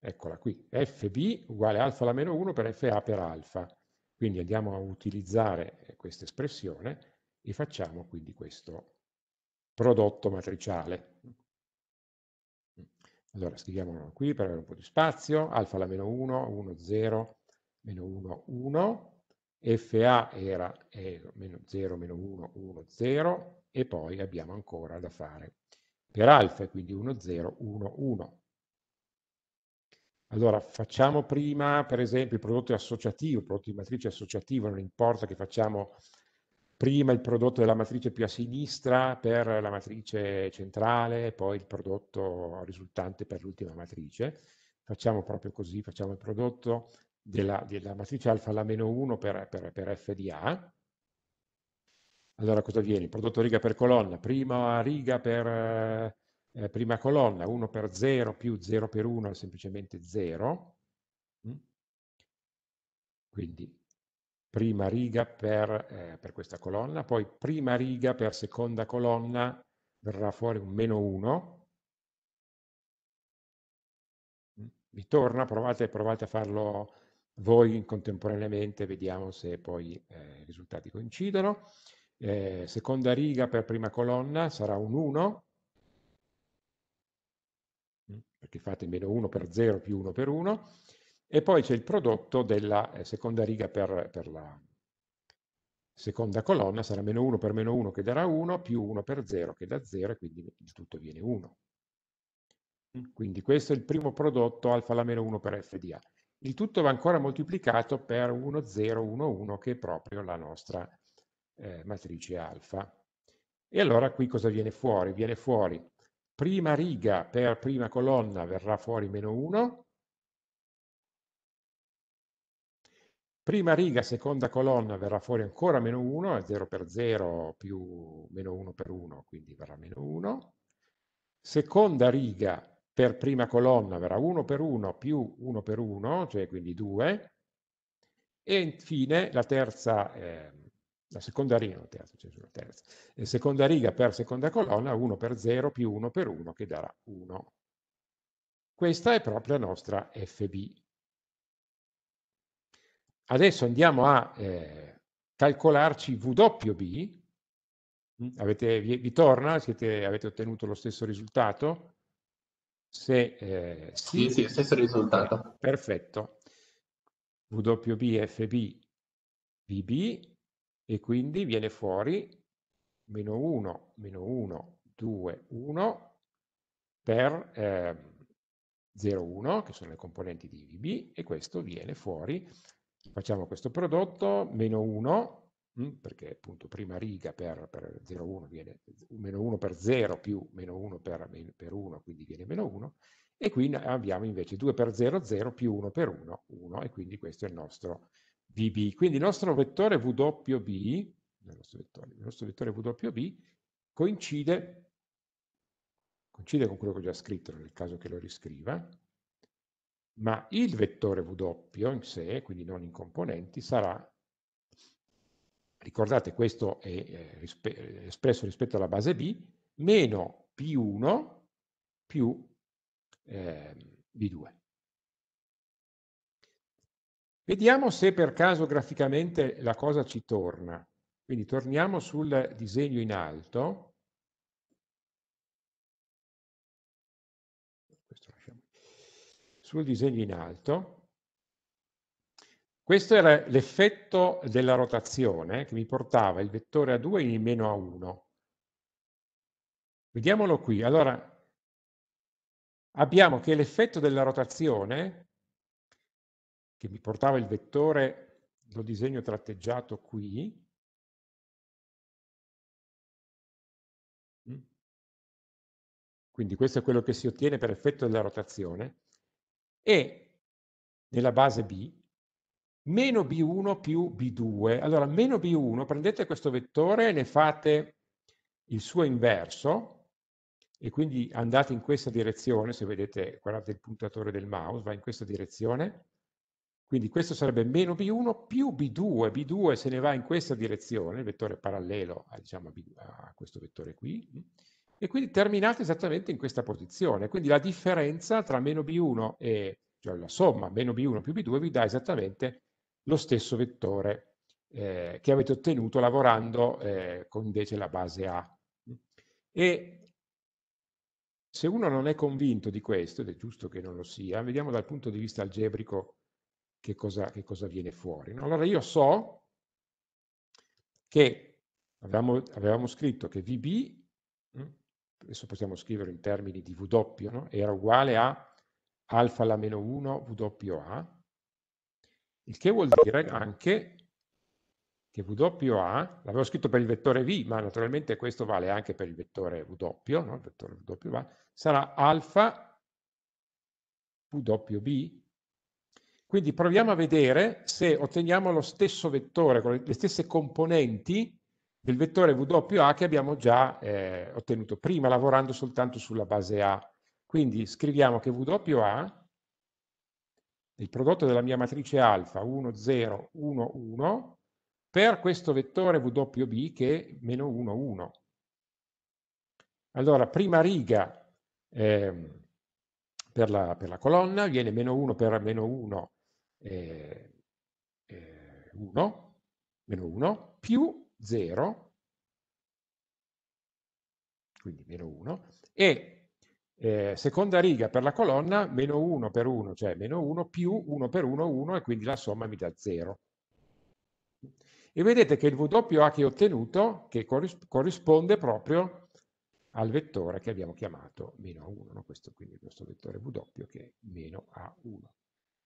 [SPEAKER 1] Eccola qui, FB uguale alfa alla meno 1 per FA per alfa quindi andiamo a utilizzare eh, questa espressione e facciamo quindi questo prodotto matriciale. Allora scriviamolo qui per avere un po' di spazio, alfa alla meno 1, 1, 0, meno 1, 1, FA era eh, meno 0, meno 1, 1, 0 e poi abbiamo ancora da fare per alfa, quindi 1, 0, 1, 1. Allora, facciamo prima, per esempio, il prodotto associativo, il prodotto di matrice associativa, non importa che facciamo prima il prodotto della matrice più a sinistra per la matrice centrale, poi il prodotto risultante per l'ultima matrice. Facciamo proprio così, facciamo il prodotto della, della matrice alfa alla meno 1 per, per, per f di A. Allora cosa viene? Il prodotto riga per colonna, prima riga per eh, prima colonna 1 per 0 più 0 per 1 è semplicemente 0, mm. quindi prima riga per, eh, per, questa colonna, poi prima riga per seconda colonna verrà fuori un meno 1, mi mm. torna, provate, provate a farlo voi contemporaneamente, vediamo se poi eh, i risultati coincidono. Eh, seconda riga per prima colonna sarà un 1, perché fate meno 1 per 0 più 1 per 1, e poi c'è il prodotto della eh, seconda riga per, per la seconda colonna, sarà meno 1 per meno 1 che darà 1, più 1 per 0 che dà 0, e quindi il tutto viene 1. Mm. Quindi questo è il primo prodotto alfa alla meno 1 per f di a. Il tutto va ancora moltiplicato per 1, 0, 1, 1, che è proprio la nostra eh, matrice alfa. E allora qui cosa viene fuori? Viene fuori prima riga per prima colonna verrà fuori meno 1, prima riga, seconda colonna verrà fuori ancora meno 1, è 0 per 0 più meno 1 per 1, quindi verrà meno 1, seconda riga per prima colonna verrà 1 per 1 più 1 per 1, cioè quindi 2, e infine la terza eh, la seconda riga, non terza, c'è solo terza, e eh, seconda riga per seconda colonna, 1 per 0 più 1 per 1 che darà 1. Questa è proprio la nostra FB. Adesso andiamo a eh, calcolarci WB, mm, avete, vi, vi torna, siete, avete ottenuto lo stesso risultato? Se, eh, sì, sì, sì, stesso risultato. Perfetto. WB, FB, VB e quindi viene fuori meno 1, meno 1, 2, 1 per eh, 0, 1, che sono le componenti di VB, e questo viene fuori, facciamo questo prodotto, meno 1, mm, perché appunto prima riga per, per 0, 1 viene meno 1 per 0 più meno 1 per, per 1, quindi viene meno 1, e qui abbiamo invece 2 per 0, 0 più 1 per 1, 1, e quindi questo è il nostro VB. Quindi il nostro vettore WB, il nostro vettore, il nostro vettore WB coincide, coincide con quello che ho già scritto nel caso che lo riscriva, ma il vettore W in sé, quindi non in componenti, sarà, ricordate questo è eh, rispe eh, espresso rispetto alla base B, meno P1 più eh, B2. Vediamo se per caso graficamente la cosa ci torna. Quindi torniamo sul disegno in alto. Sul disegno in alto. Questo era l'effetto della rotazione che mi portava il vettore A2 in meno A1. Vediamolo qui. Allora, abbiamo che l'effetto della rotazione che mi portava il vettore, lo disegno tratteggiato qui, mm. quindi questo è quello che si ottiene per effetto della rotazione, e nella base B, meno B1 più B2. Allora, meno B1, prendete questo vettore, e ne fate il suo inverso, e quindi andate in questa direzione, se vedete, guardate il puntatore del mouse, va in questa direzione, quindi questo sarebbe meno B1 più B2. B2 se ne va in questa direzione, il vettore parallelo eh, diciamo, a, questo vettore qui, eh, e quindi terminate esattamente in questa posizione. Quindi la differenza tra meno B1 e, cioè la somma meno B1 più B2 vi dà esattamente lo stesso vettore eh, che avete ottenuto lavorando eh, con invece la base A. E se uno non è convinto di questo, ed è giusto che non lo sia, vediamo dal punto di vista algebrico che cosa, che cosa viene fuori. No? Allora io so che avevamo, avevamo scritto che VB, mm, adesso possiamo scriverlo in termini di W, no? era uguale a alfa alla meno 1 WA, il che vuol dire anche che WA, l'avevo scritto per il vettore V, ma naturalmente questo vale anche per il vettore W, no? il vettore W sarà alfa WB quindi proviamo a vedere se otteniamo lo stesso vettore con le stesse componenti del vettore WA che abbiamo già eh, ottenuto prima lavorando soltanto sulla base A. Quindi scriviamo che WA, il prodotto della mia matrice alfa 1, 0, 1, 1, per questo vettore WB che è meno 1, 1. Allora, prima riga eh, per, la, per, la, colonna viene meno 1 per meno 1 eh, eh, 1, meno 1, più 0, quindi meno 1, e eh, seconda riga per la colonna, meno 1 per 1, cioè meno 1, più 1 per 1, 1, e quindi la somma mi dà 0. E vedete che il WA che ho ottenuto, che corrisponde proprio al vettore che abbiamo chiamato meno 1, no? questo, quindi questo vettore W che è meno A1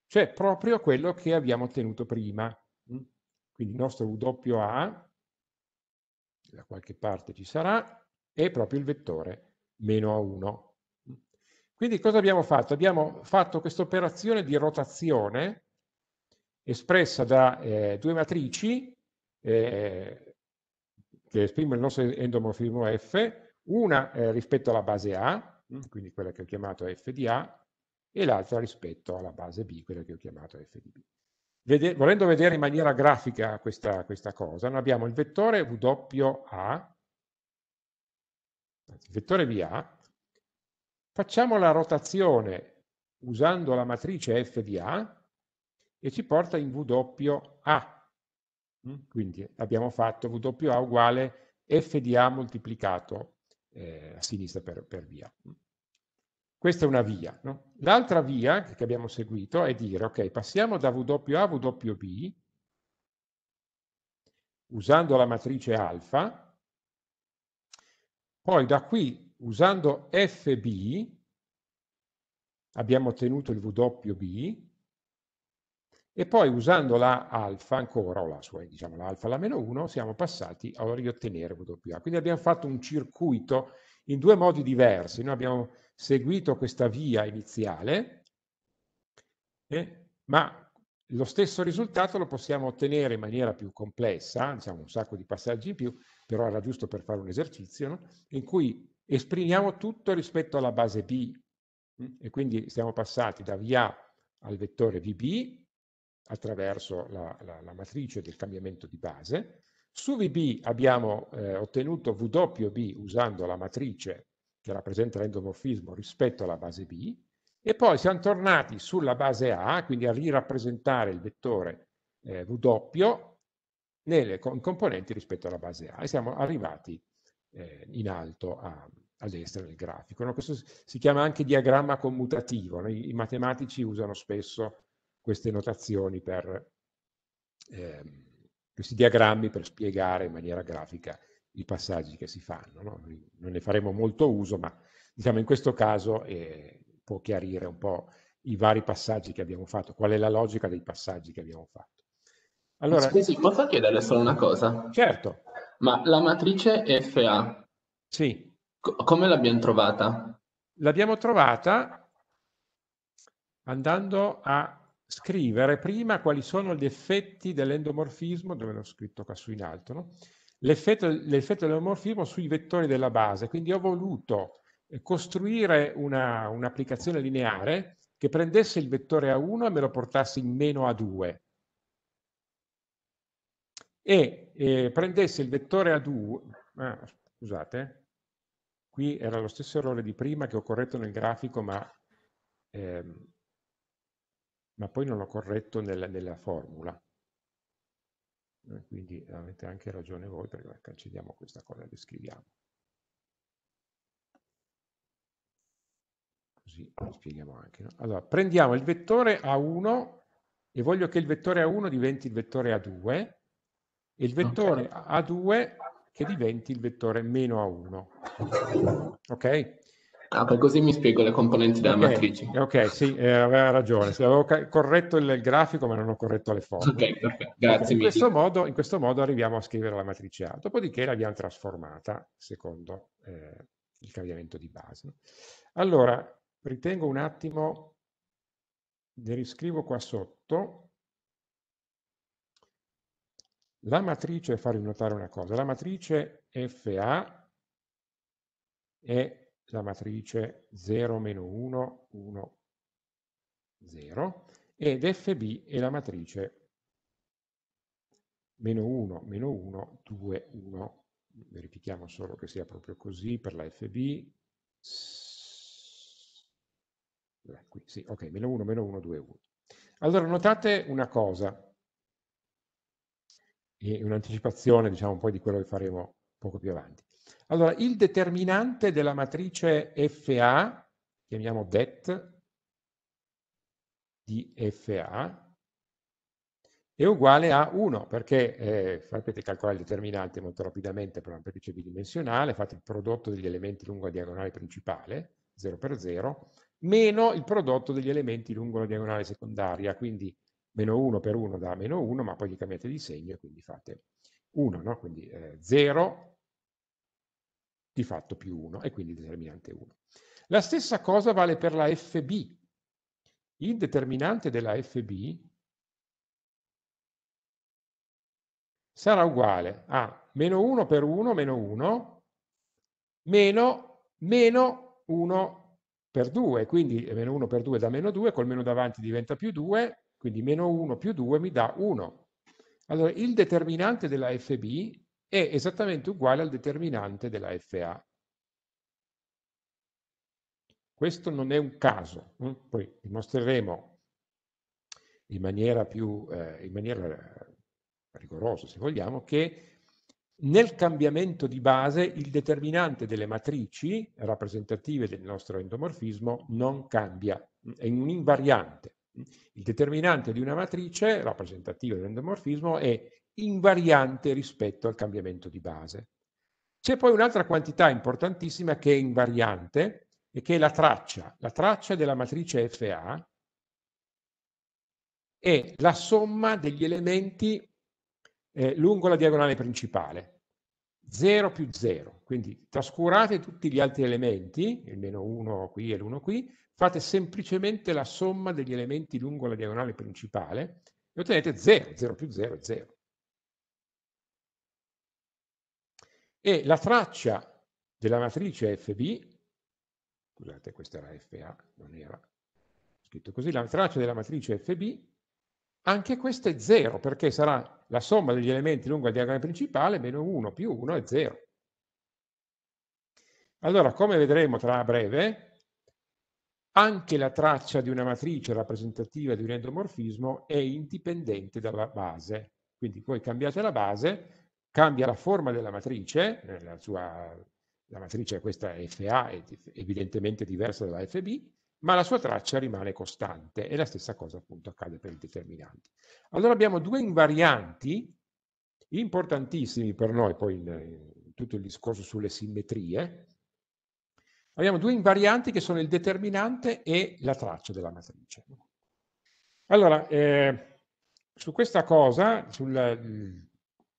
[SPEAKER 1] cioè proprio quello che abbiamo ottenuto prima. Mm? Quindi il nostro WA, da qualche parte ci sarà, è proprio il vettore meno A1. Mm? Quindi cosa abbiamo fatto? Abbiamo fatto questa operazione di rotazione espressa da eh, due matrici eh, che esprimono il nostro endomorfismo F, una eh, rispetto alla base A, mm? quindi quella che ho chiamato F di A, e l'altra rispetto alla base B, quella che ho chiamato F FDB. Vede, volendo vedere in maniera grafica questa, questa cosa, noi abbiamo il vettore WA, il vettore VA, facciamo la rotazione usando la matrice F di A e ci porta in WA. Mm? Quindi abbiamo fatto WA uguale F di A moltiplicato eh, a sinistra per, per via. Mm? Questa è una via. No? L'altra via che abbiamo seguito è dire, ok, passiamo da WA a WB usando la matrice alfa, poi da qui usando FB abbiamo ottenuto il WB e poi usando la alfa ancora, o la sua, diciamo la alfa alla meno 1, siamo passati a riottenere WA. Quindi abbiamo fatto un circuito in due modi diversi. Noi abbiamo seguito questa via iniziale, eh, ma lo stesso risultato lo possiamo ottenere in maniera più complessa, diciamo un sacco di passaggi in più, però era giusto per fare un esercizio, no? in cui esprimiamo tutto rispetto alla base B. Mm? E quindi siamo passati da via al vettore VB attraverso la, la, la matrice del cambiamento di base, su VB abbiamo eh, ottenuto WB usando la matrice che rappresenta l'endomorfismo rispetto alla base B e poi siamo tornati sulla base A, quindi a rirappresentare il vettore eh, W nelle con componenti rispetto alla base A e siamo arrivati eh, in alto a, a destra del grafico. No? Questo si chiama anche diagramma commutativo, no? I, I, matematici usano spesso queste notazioni per... Ehm, questi diagrammi per spiegare in maniera grafica i passaggi che si fanno. No? Non ne faremo molto uso, ma diciamo in questo caso eh, può chiarire un po' i vari passaggi che abbiamo fatto, qual è la logica dei passaggi che abbiamo fatto. Allora, Scusi, posso chiederle solo una cosa? Certo. Ma la matrice FA? Sì. come l'abbiamo trovata? L'abbiamo trovata andando a scrivere prima quali sono gli effetti dell'endomorfismo, dove l'ho scritto qua su in alto, no? l'effetto, l'effetto dell'endomorfismo sui vettori della base. Quindi ho voluto eh, costruire una, un'applicazione lineare che prendesse il vettore A1 e me lo portasse in meno A2 e eh, prendesse il vettore A2, ah, scusate, qui era lo stesso errore di prima che ho corretto nel grafico, ma ehm, ma poi non l'ho corretto nella, nella formula. Eh, quindi avete anche ragione voi perché cancelliamo questa cosa e riscriviamo. Così lo spieghiamo anche. No? Allora, prendiamo il vettore A1 e voglio che il vettore A1 diventi il vettore A2 e il vettore okay. A2 che diventi il vettore meno A1. Ok? Ah, per così mi spiego le componenti della okay, matrice. Ok, sì, eh, aveva ragione. Sì, avevo ca- corretto il, il, grafico, ma non ho corretto le forme. Ok, perfetto. Grazie in questo, modo, in questo, modo, arriviamo a scrivere la matrice A, dopodiché l'abbiamo trasformata secondo eh, il cambiamento di base. Allora, ritengo un attimo, le riscrivo qua sotto. La matrice, farvi notare una cosa, la matrice FA è la matrice 0, 1, 1, 0 ed FB è la matrice meno 1, meno 1, 2, 1. Verifichiamo solo che sia proprio così per la FB. Qui, sì, ok, meno 1, meno 1, 2, 1. Allora, notate una cosa, e un'anticipazione, diciamo, poi di quello che faremo poco più avanti. Allora, il determinante della matrice FA, chiamiamo det di FA, è uguale a 1, perché eh, sapete calcolare il determinante molto rapidamente per una matrice bidimensionale, fate il prodotto degli elementi lungo la diagonale principale, 0 per 0, meno il prodotto degli elementi lungo la diagonale secondaria, quindi meno 1 per 1 dà meno 1, ma poi gli cambiate di segno e quindi fate 1, no? quindi eh, 0 di fatto più 1 e quindi il determinante 1. La stessa cosa vale per la FB. Il determinante della FB sarà uguale a meno 1 per 1 meno 1 meno meno 1 per 2, quindi eh, meno 1 per 2 da meno 2, col meno davanti diventa più 2, quindi meno 1 più 2 mi dà 1. Allora il determinante della FB è esattamente uguale al determinante della FA. Questo non è un caso, mm? poi dimostreremo in maniera più eh, in maniera eh, rigorosa, se vogliamo, che nel cambiamento di base il determinante delle matrici rappresentative del nostro endomorfismo non cambia, mm? è un invariante. Mm? Il determinante di una matrice rappresentativa dell'endomorfismo è invariante rispetto al cambiamento di base. C'è poi un'altra quantità importantissima che è invariante e che è la traccia. La traccia della matrice FA è la somma degli elementi eh, lungo la diagonale principale. 0 più 0, quindi trascurate tutti gli altri elementi, il meno 1 qui e l'1 qui, fate semplicemente la somma degli elementi lungo la diagonale principale e ottenete 0, 0 più 0 è 0. e la traccia della matrice FB, scusate questa era FA, non era scritto così, la traccia della matrice FB, anche questa è 0 perché sarà la somma degli elementi lungo il diagramma principale meno 1 più 1 è 0. Allora, come vedremo tra breve, anche la traccia di una matrice rappresentativa di un endomorfismo è indipendente dalla base. Quindi voi cambiate la base cambia la forma della matrice, eh, la, sua, la matrice è questa FA è evidentemente diversa dalla FB, ma la sua traccia rimane costante e la stessa cosa appunto accade per il determinante. Allora abbiamo due invarianti importantissimi per noi, poi in, in tutto il discorso sulle simmetrie, abbiamo due invarianti che sono il determinante e la traccia della matrice. Allora, eh, su questa cosa, sul,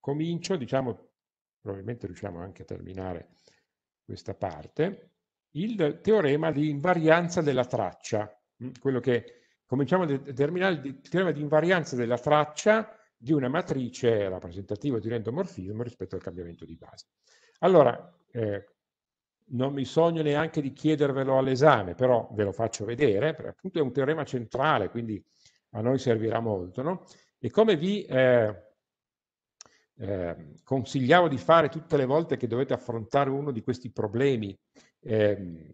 [SPEAKER 1] Comincio, diciamo, probabilmente riusciamo anche a terminare questa parte, il teorema di invarianza della traccia, mm, quello che cominciamo a determinare il teorema di invarianza della traccia di una matrice rappresentativa di un endomorfismo rispetto al cambiamento di base. Allora, eh, non mi sogno neanche di chiedervelo all'esame, però ve lo faccio vedere, perché appunto è un teorema centrale, quindi a noi servirà molto. No? E come vi eh, eh, consigliavo di fare tutte le volte che dovete affrontare uno di questi problemi ehm,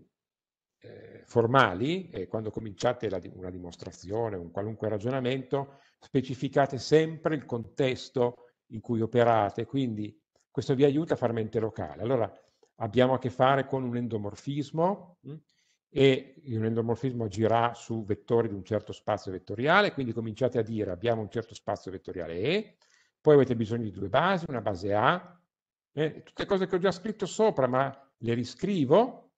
[SPEAKER 1] eh, formali, e quando cominciate la, una dimostrazione, un qualunque ragionamento, specificate sempre il contesto in cui operate, quindi questo vi aiuta a far mente locale. Allora, abbiamo a che fare con un endomorfismo mm, e un endomorfismo agirà su vettori di un certo spazio vettoriale, quindi cominciate a dire abbiamo un certo spazio vettoriale E, poi avete bisogno di due basi, una base A, eh, tutte cose che ho già scritto sopra, ma le riscrivo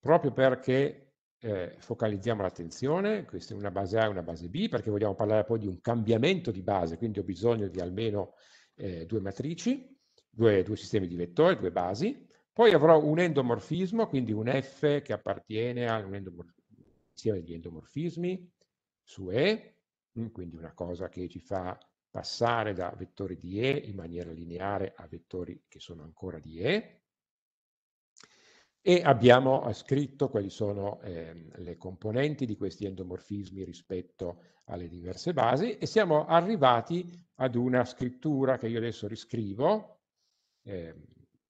[SPEAKER 1] proprio perché eh, focalizziamo l'attenzione, questa è una base A e una base B, perché vogliamo parlare poi di un cambiamento di base, quindi ho bisogno di almeno eh, due matrici, due, due sistemi di vettori, due basi. Poi avrò un endomorfismo, quindi un F che appartiene a un insieme di endomorfismi su E, mm, quindi una cosa che ci fa passare da vettori di E in maniera lineare a vettori che sono ancora di E, e abbiamo eh, scritto quali sono eh, le componenti di questi endomorfismi rispetto alle diverse basi e siamo arrivati ad una scrittura che io adesso riscrivo, eh,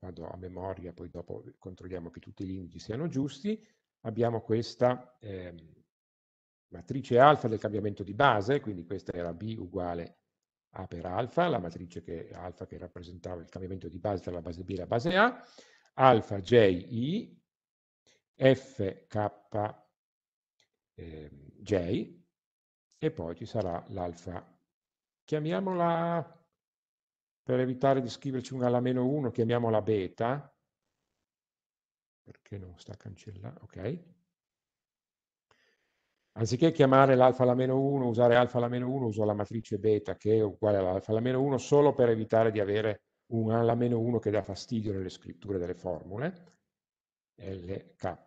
[SPEAKER 1] vado a memoria, poi dopo controlliamo che tutti i limiti siano giusti, abbiamo questa eh, matrice alfa del cambiamento di base, quindi questa era B uguale a per alfa, la matrice che, alfa che rappresentava il cambiamento di base tra la base B e la base A, alfa I, F K ehm, J, e poi ci sarà l'alfa, chiamiamola, per evitare di scriverci una alla meno 1, chiamiamola beta, perché non sta cancellando, ok? anziché chiamare l'alfa alla meno 1, usare alfa alla meno 1, uso la matrice beta che è uguale all'alfa alla meno 1 solo per evitare di avere un alla meno 1 che dà fastidio nelle scritture delle formule, LK,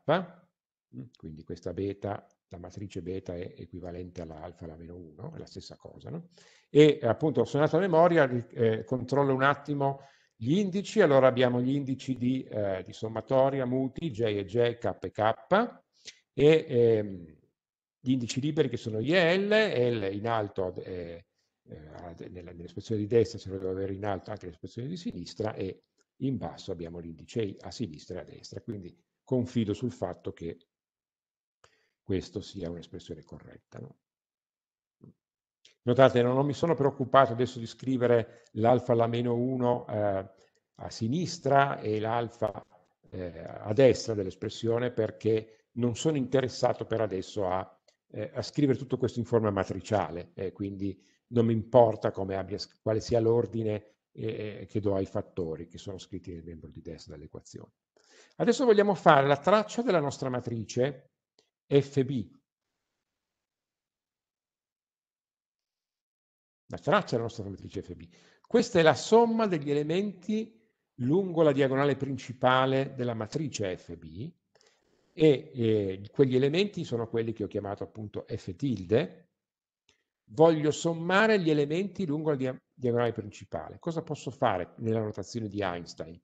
[SPEAKER 1] mm, quindi questa beta, la matrice beta è equivalente all'alfa alla meno 1, è la stessa cosa, no? E appunto ho suonato a memoria, eh, controllo un attimo gli indici, allora abbiamo gli indici di, eh, di sommatoria, muti, J e J, K e K, e... Ehm, gli indici liberi che sono IL, L in alto eh, eh, nell'espressione di destra se lo devo avere in alto anche l'espressione di sinistra e in basso abbiamo l'indice I a sinistra e a destra, quindi confido sul fatto che questo sia un'espressione corretta. No? Notate, non, non, mi sono preoccupato adesso di scrivere l'alfa alla meno 1 eh, a sinistra e l'alfa eh, a destra dell'espressione perché non sono interessato per adesso a eh, a scrivere tutto questo in forma matriciale, eh, quindi non mi importa abbia, quale sia l'ordine eh, eh, che do ai fattori che sono scritti nel membro di destra dell'equazione. Adesso vogliamo fare la traccia della nostra matrice FB. La traccia della nostra matrice FB. Questa è la somma degli elementi lungo la diagonale principale della matrice FB e eh, quegli elementi sono quelli che ho chiamato appunto f tilde, voglio sommare gli elementi lungo la dia diagonale principale. Cosa posso fare nella notazione di Einstein?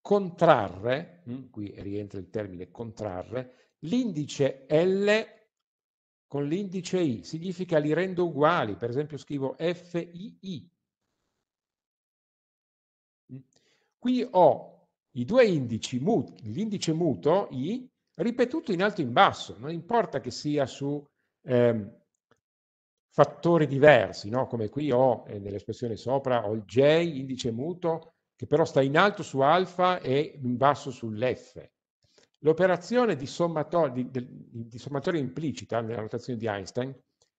[SPEAKER 1] Contrarre, mh, mm, qui rientra il termine contrarre, l'indice L con l'indice I, significa li rendo uguali, per esempio scrivo FII. Mm. Qui ho i due indici, l'indice muto I ripetuto in alto e in basso, non importa che sia su eh, fattori diversi, no? come qui ho eh, nell'espressione sopra, ho il J, indice muto, che però sta in alto su alfa e in basso sull'F. L'operazione di, di, di, sommatoria implicita nella notazione di Einstein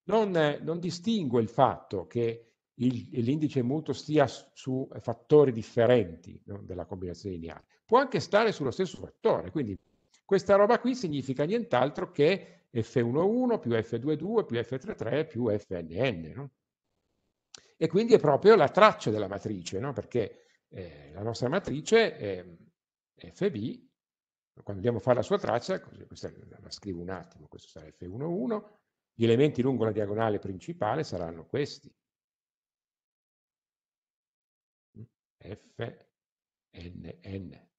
[SPEAKER 1] non, non distingue il fatto che l'indice muto stia su fattori differenti no, della combinazione lineare, può anche stare sullo stesso fattore, quindi questa roba qui significa nient'altro che F11 più F22 più F33 più Fnn. No? E quindi è proprio la traccia della matrice, no? perché eh, la nostra matrice è FB, quando andiamo a fare la sua traccia, questa la scrivo un attimo, questo sarà F11, gli elementi lungo la diagonale principale saranno questi. Fnn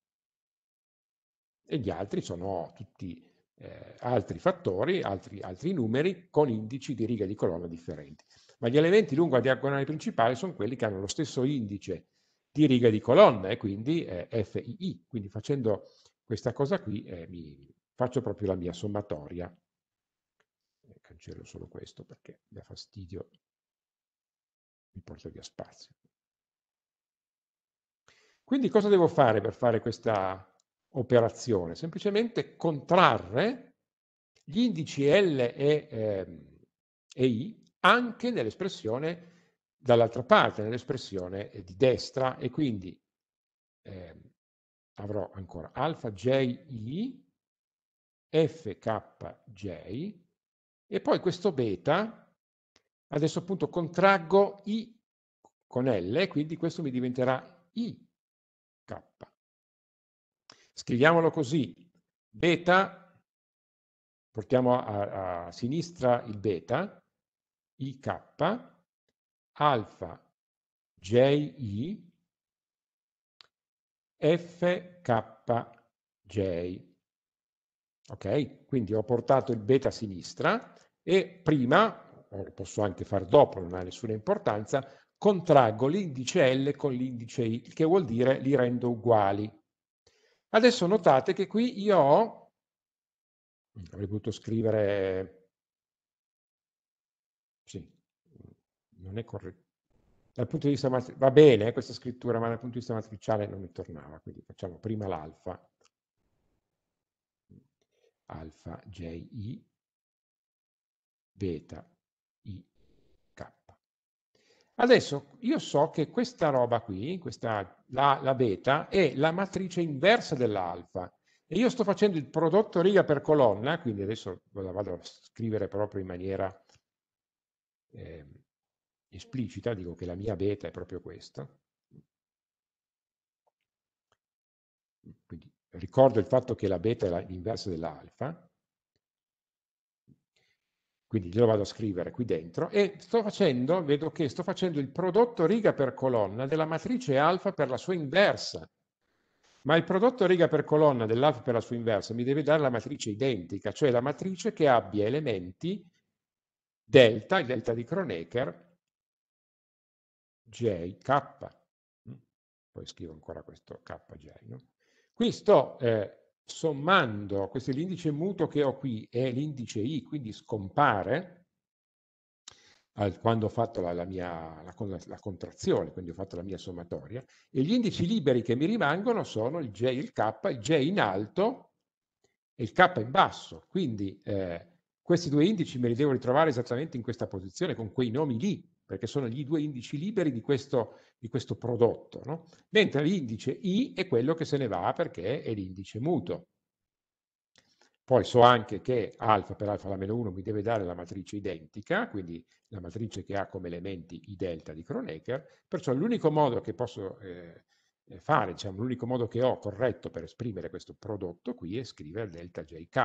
[SPEAKER 1] e gli altri sono tutti eh, altri fattori, altri, altri numeri con indici di riga di colonna differenti. Ma gli elementi lungo la diagonale principale sono quelli che hanno lo stesso indice di riga di colonna e eh, quindi eh, FII. Quindi facendo questa cosa qui eh, mi faccio proprio la mia sommatoria. Eh, cancello solo questo perché mi dà fastidio, mi porta via spazio. Quindi cosa devo fare per fare questa operazione, semplicemente contrarre gli indici L e, eh, e I anche nell'espressione dall'altra parte, nell'espressione di destra e quindi eh, avrò ancora alfa ji, fkj e poi questo beta, adesso appunto contraggo i con L, quindi questo mi diventerà ik. Scriviamolo così, beta, portiamo a, a sinistra il beta, ik, alfa, ji, fkj. Ok? Quindi ho portato il beta a sinistra e prima, o lo posso anche far dopo, non ha nessuna importanza, contraggo l'indice L con l'indice I, che vuol dire li rendo uguali. Adesso notate che qui io ho, avrei potuto scrivere, sì, non è corretto, dal punto di vista va bene eh, questa scrittura, ma dal punto di vista matriciale non mi tornava, quindi facciamo prima l'alfa, alfa j, i, beta i, Adesso io so che questa roba qui, questa, la, la beta, è la matrice inversa dell'alfa e io sto facendo il prodotto riga per colonna, quindi adesso la vado a scrivere proprio in maniera eh, esplicita, dico che la mia beta è proprio questa. Quindi ricordo il fatto che la beta è l'inversa dell'alfa, quindi glielo vado a scrivere qui dentro e sto facendo, vedo che sto facendo il prodotto riga per colonna della matrice alfa per la sua inversa. Ma il prodotto riga per colonna dell'alfa per la sua inversa mi deve dare la matrice identica, cioè la matrice che abbia elementi delta, il delta di Kronecker, J, K. Mm? Poi scrivo ancora questo KJ. No? Qui sto eh, sommando, questo è l'indice muto che ho qui, è l'indice I, quindi scompare, quando ho fatto la, la mia la, la, contrazione, quindi ho fatto la mia sommatoria, e gli indici liberi che mi rimangono sono il J e il K, il J in alto e il K in basso, quindi eh, questi due indici me li devo ritrovare esattamente in questa posizione con quei nomi lì, perché sono gli due indici liberi di questo, di questo prodotto, no? mentre l'indice I è quello che se ne va perché è l'indice muto. Poi so anche che alfa per alfa alla meno 1 mi deve dare la matrice identica, quindi la matrice che ha come elementi i delta di Kronecker, perciò l'unico modo che posso eh, fare, diciamo, l'unico modo che ho corretto per esprimere questo prodotto qui è scrivere delta jk.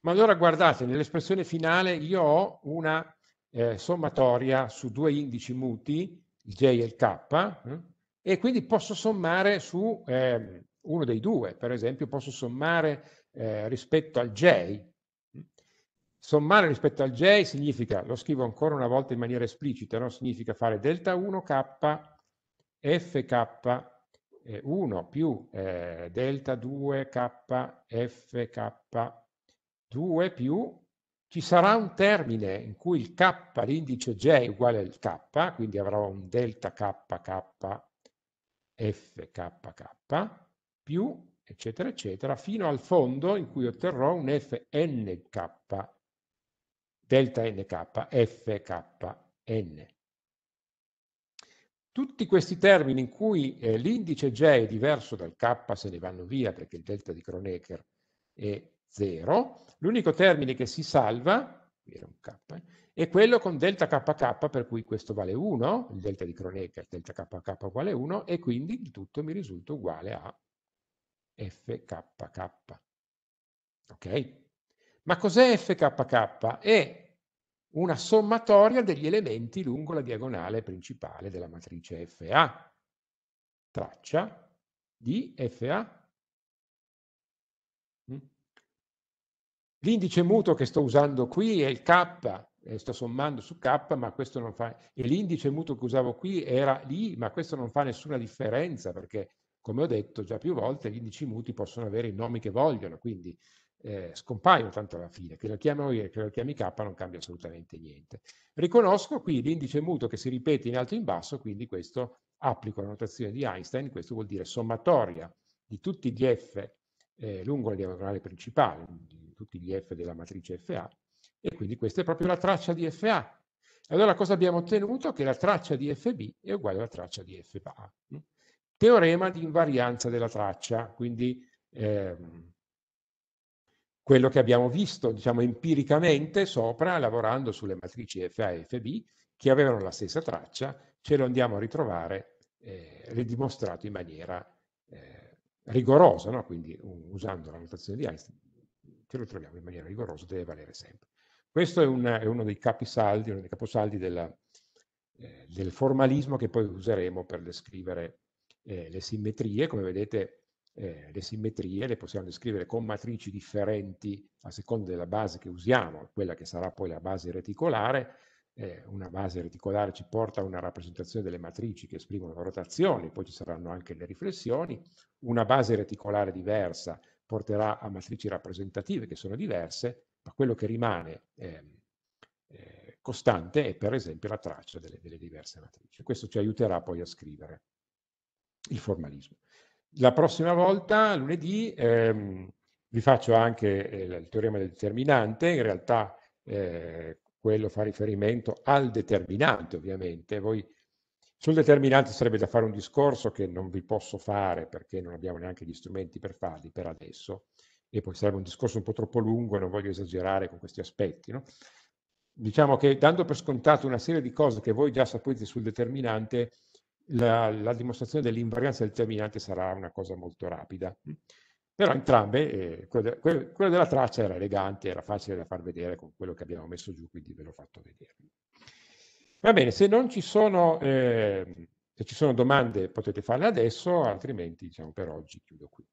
[SPEAKER 1] Ma allora guardate, nell'espressione finale io ho una eh, sommatoria su due indici muti, il J e il K, eh? e quindi posso sommare su eh, uno dei due, per esempio posso sommare eh, rispetto al J. Sommare rispetto al J significa, lo scrivo ancora una volta in maniera esplicita, no? significa fare delta 1K, FK 1 più eh, delta 2K, FK 2 più ci sarà un termine in cui il K, l'indice J è uguale al K, quindi avrò un delta KK, FKK, più eccetera eccetera, fino al fondo in cui otterrò un FNK, delta NK, FKN. Tutti questi termini in cui eh, l'indice J è diverso dal K se ne vanno via perché il delta di Kronecker è 0, l'unico termine che si salva K, eh, è quello con delta KK per cui questo vale 1, il delta di Kronecker, il delta KK uguale 1 e quindi il tutto mi risulta uguale a FKK. Ok? Ma cos'è FKK? È una sommatoria degli elementi lungo la diagonale principale della matrice FA, traccia di FA L'indice muto che sto usando qui è il K, eh, sto sommando su K, ma questo non fa... E l'indice muto che usavo qui era I, ma questo non fa nessuna differenza, perché, come ho detto già più volte, gli indici muti possono avere i nomi che vogliono, quindi eh, scompaiono tanto alla fine. Che lo chiamo I, che lo chiami K, non cambia assolutamente niente. Riconosco qui l'indice muto che si ripete in alto e in basso, quindi questo applico la notazione di Einstein, questo vuol dire sommatoria di tutti gli F eh, lungo la diagonale principale, tutti gli F della matrice FA, e quindi questa è proprio la traccia di FA. Allora cosa abbiamo ottenuto? Che la traccia di FB è uguale alla traccia di FA. Teorema di invarianza della traccia, quindi ehm, quello che abbiamo visto diciamo, empiricamente sopra, lavorando sulle matrici FA e FB, che avevano la stessa traccia, ce lo andiamo a ritrovare eh, ridimostrato in maniera eh, rigorosa, no? quindi usando la notazione di Einstein, ce lo troviamo in maniera rigorosa, deve valere sempre. Questo è, una, è uno dei capisaldi, uno dei caposaldi della, eh, del formalismo che poi useremo per descrivere eh, le simmetrie. Come vedete, eh, le simmetrie le possiamo descrivere con matrici differenti a seconda della base che usiamo, quella che sarà poi la base reticolare. Eh, una base reticolare ci porta a una rappresentazione delle matrici che esprimono rotazioni, poi ci saranno anche le riflessioni. Una base reticolare diversa porterà a matrici rappresentative che sono diverse, ma quello che rimane ehm, eh, costante è per esempio la traccia delle, delle, diverse matrici. Questo ci aiuterà poi a scrivere il formalismo. La prossima volta, lunedì, ehm, vi faccio anche eh, il teorema del determinante, in realtà eh, quello fa riferimento al determinante ovviamente, voi sul determinante sarebbe da fare un discorso che non vi posso fare perché non abbiamo neanche gli strumenti per farli per adesso e poi sarebbe un discorso un po' troppo lungo e non voglio esagerare con questi aspetti. No? Diciamo che dando per scontato una serie di cose che voi già sapete sul determinante, la, la dimostrazione dell'invarianza del determinante sarà una cosa molto rapida. Però entrambe, eh, quella, quella della traccia era elegante, era facile da far vedere con quello che abbiamo messo giù, quindi ve l'ho fatto vedere. Va bene, se non ci sono, eh, se ci sono domande potete farle adesso, altrimenti diciamo, per oggi chiudo qui.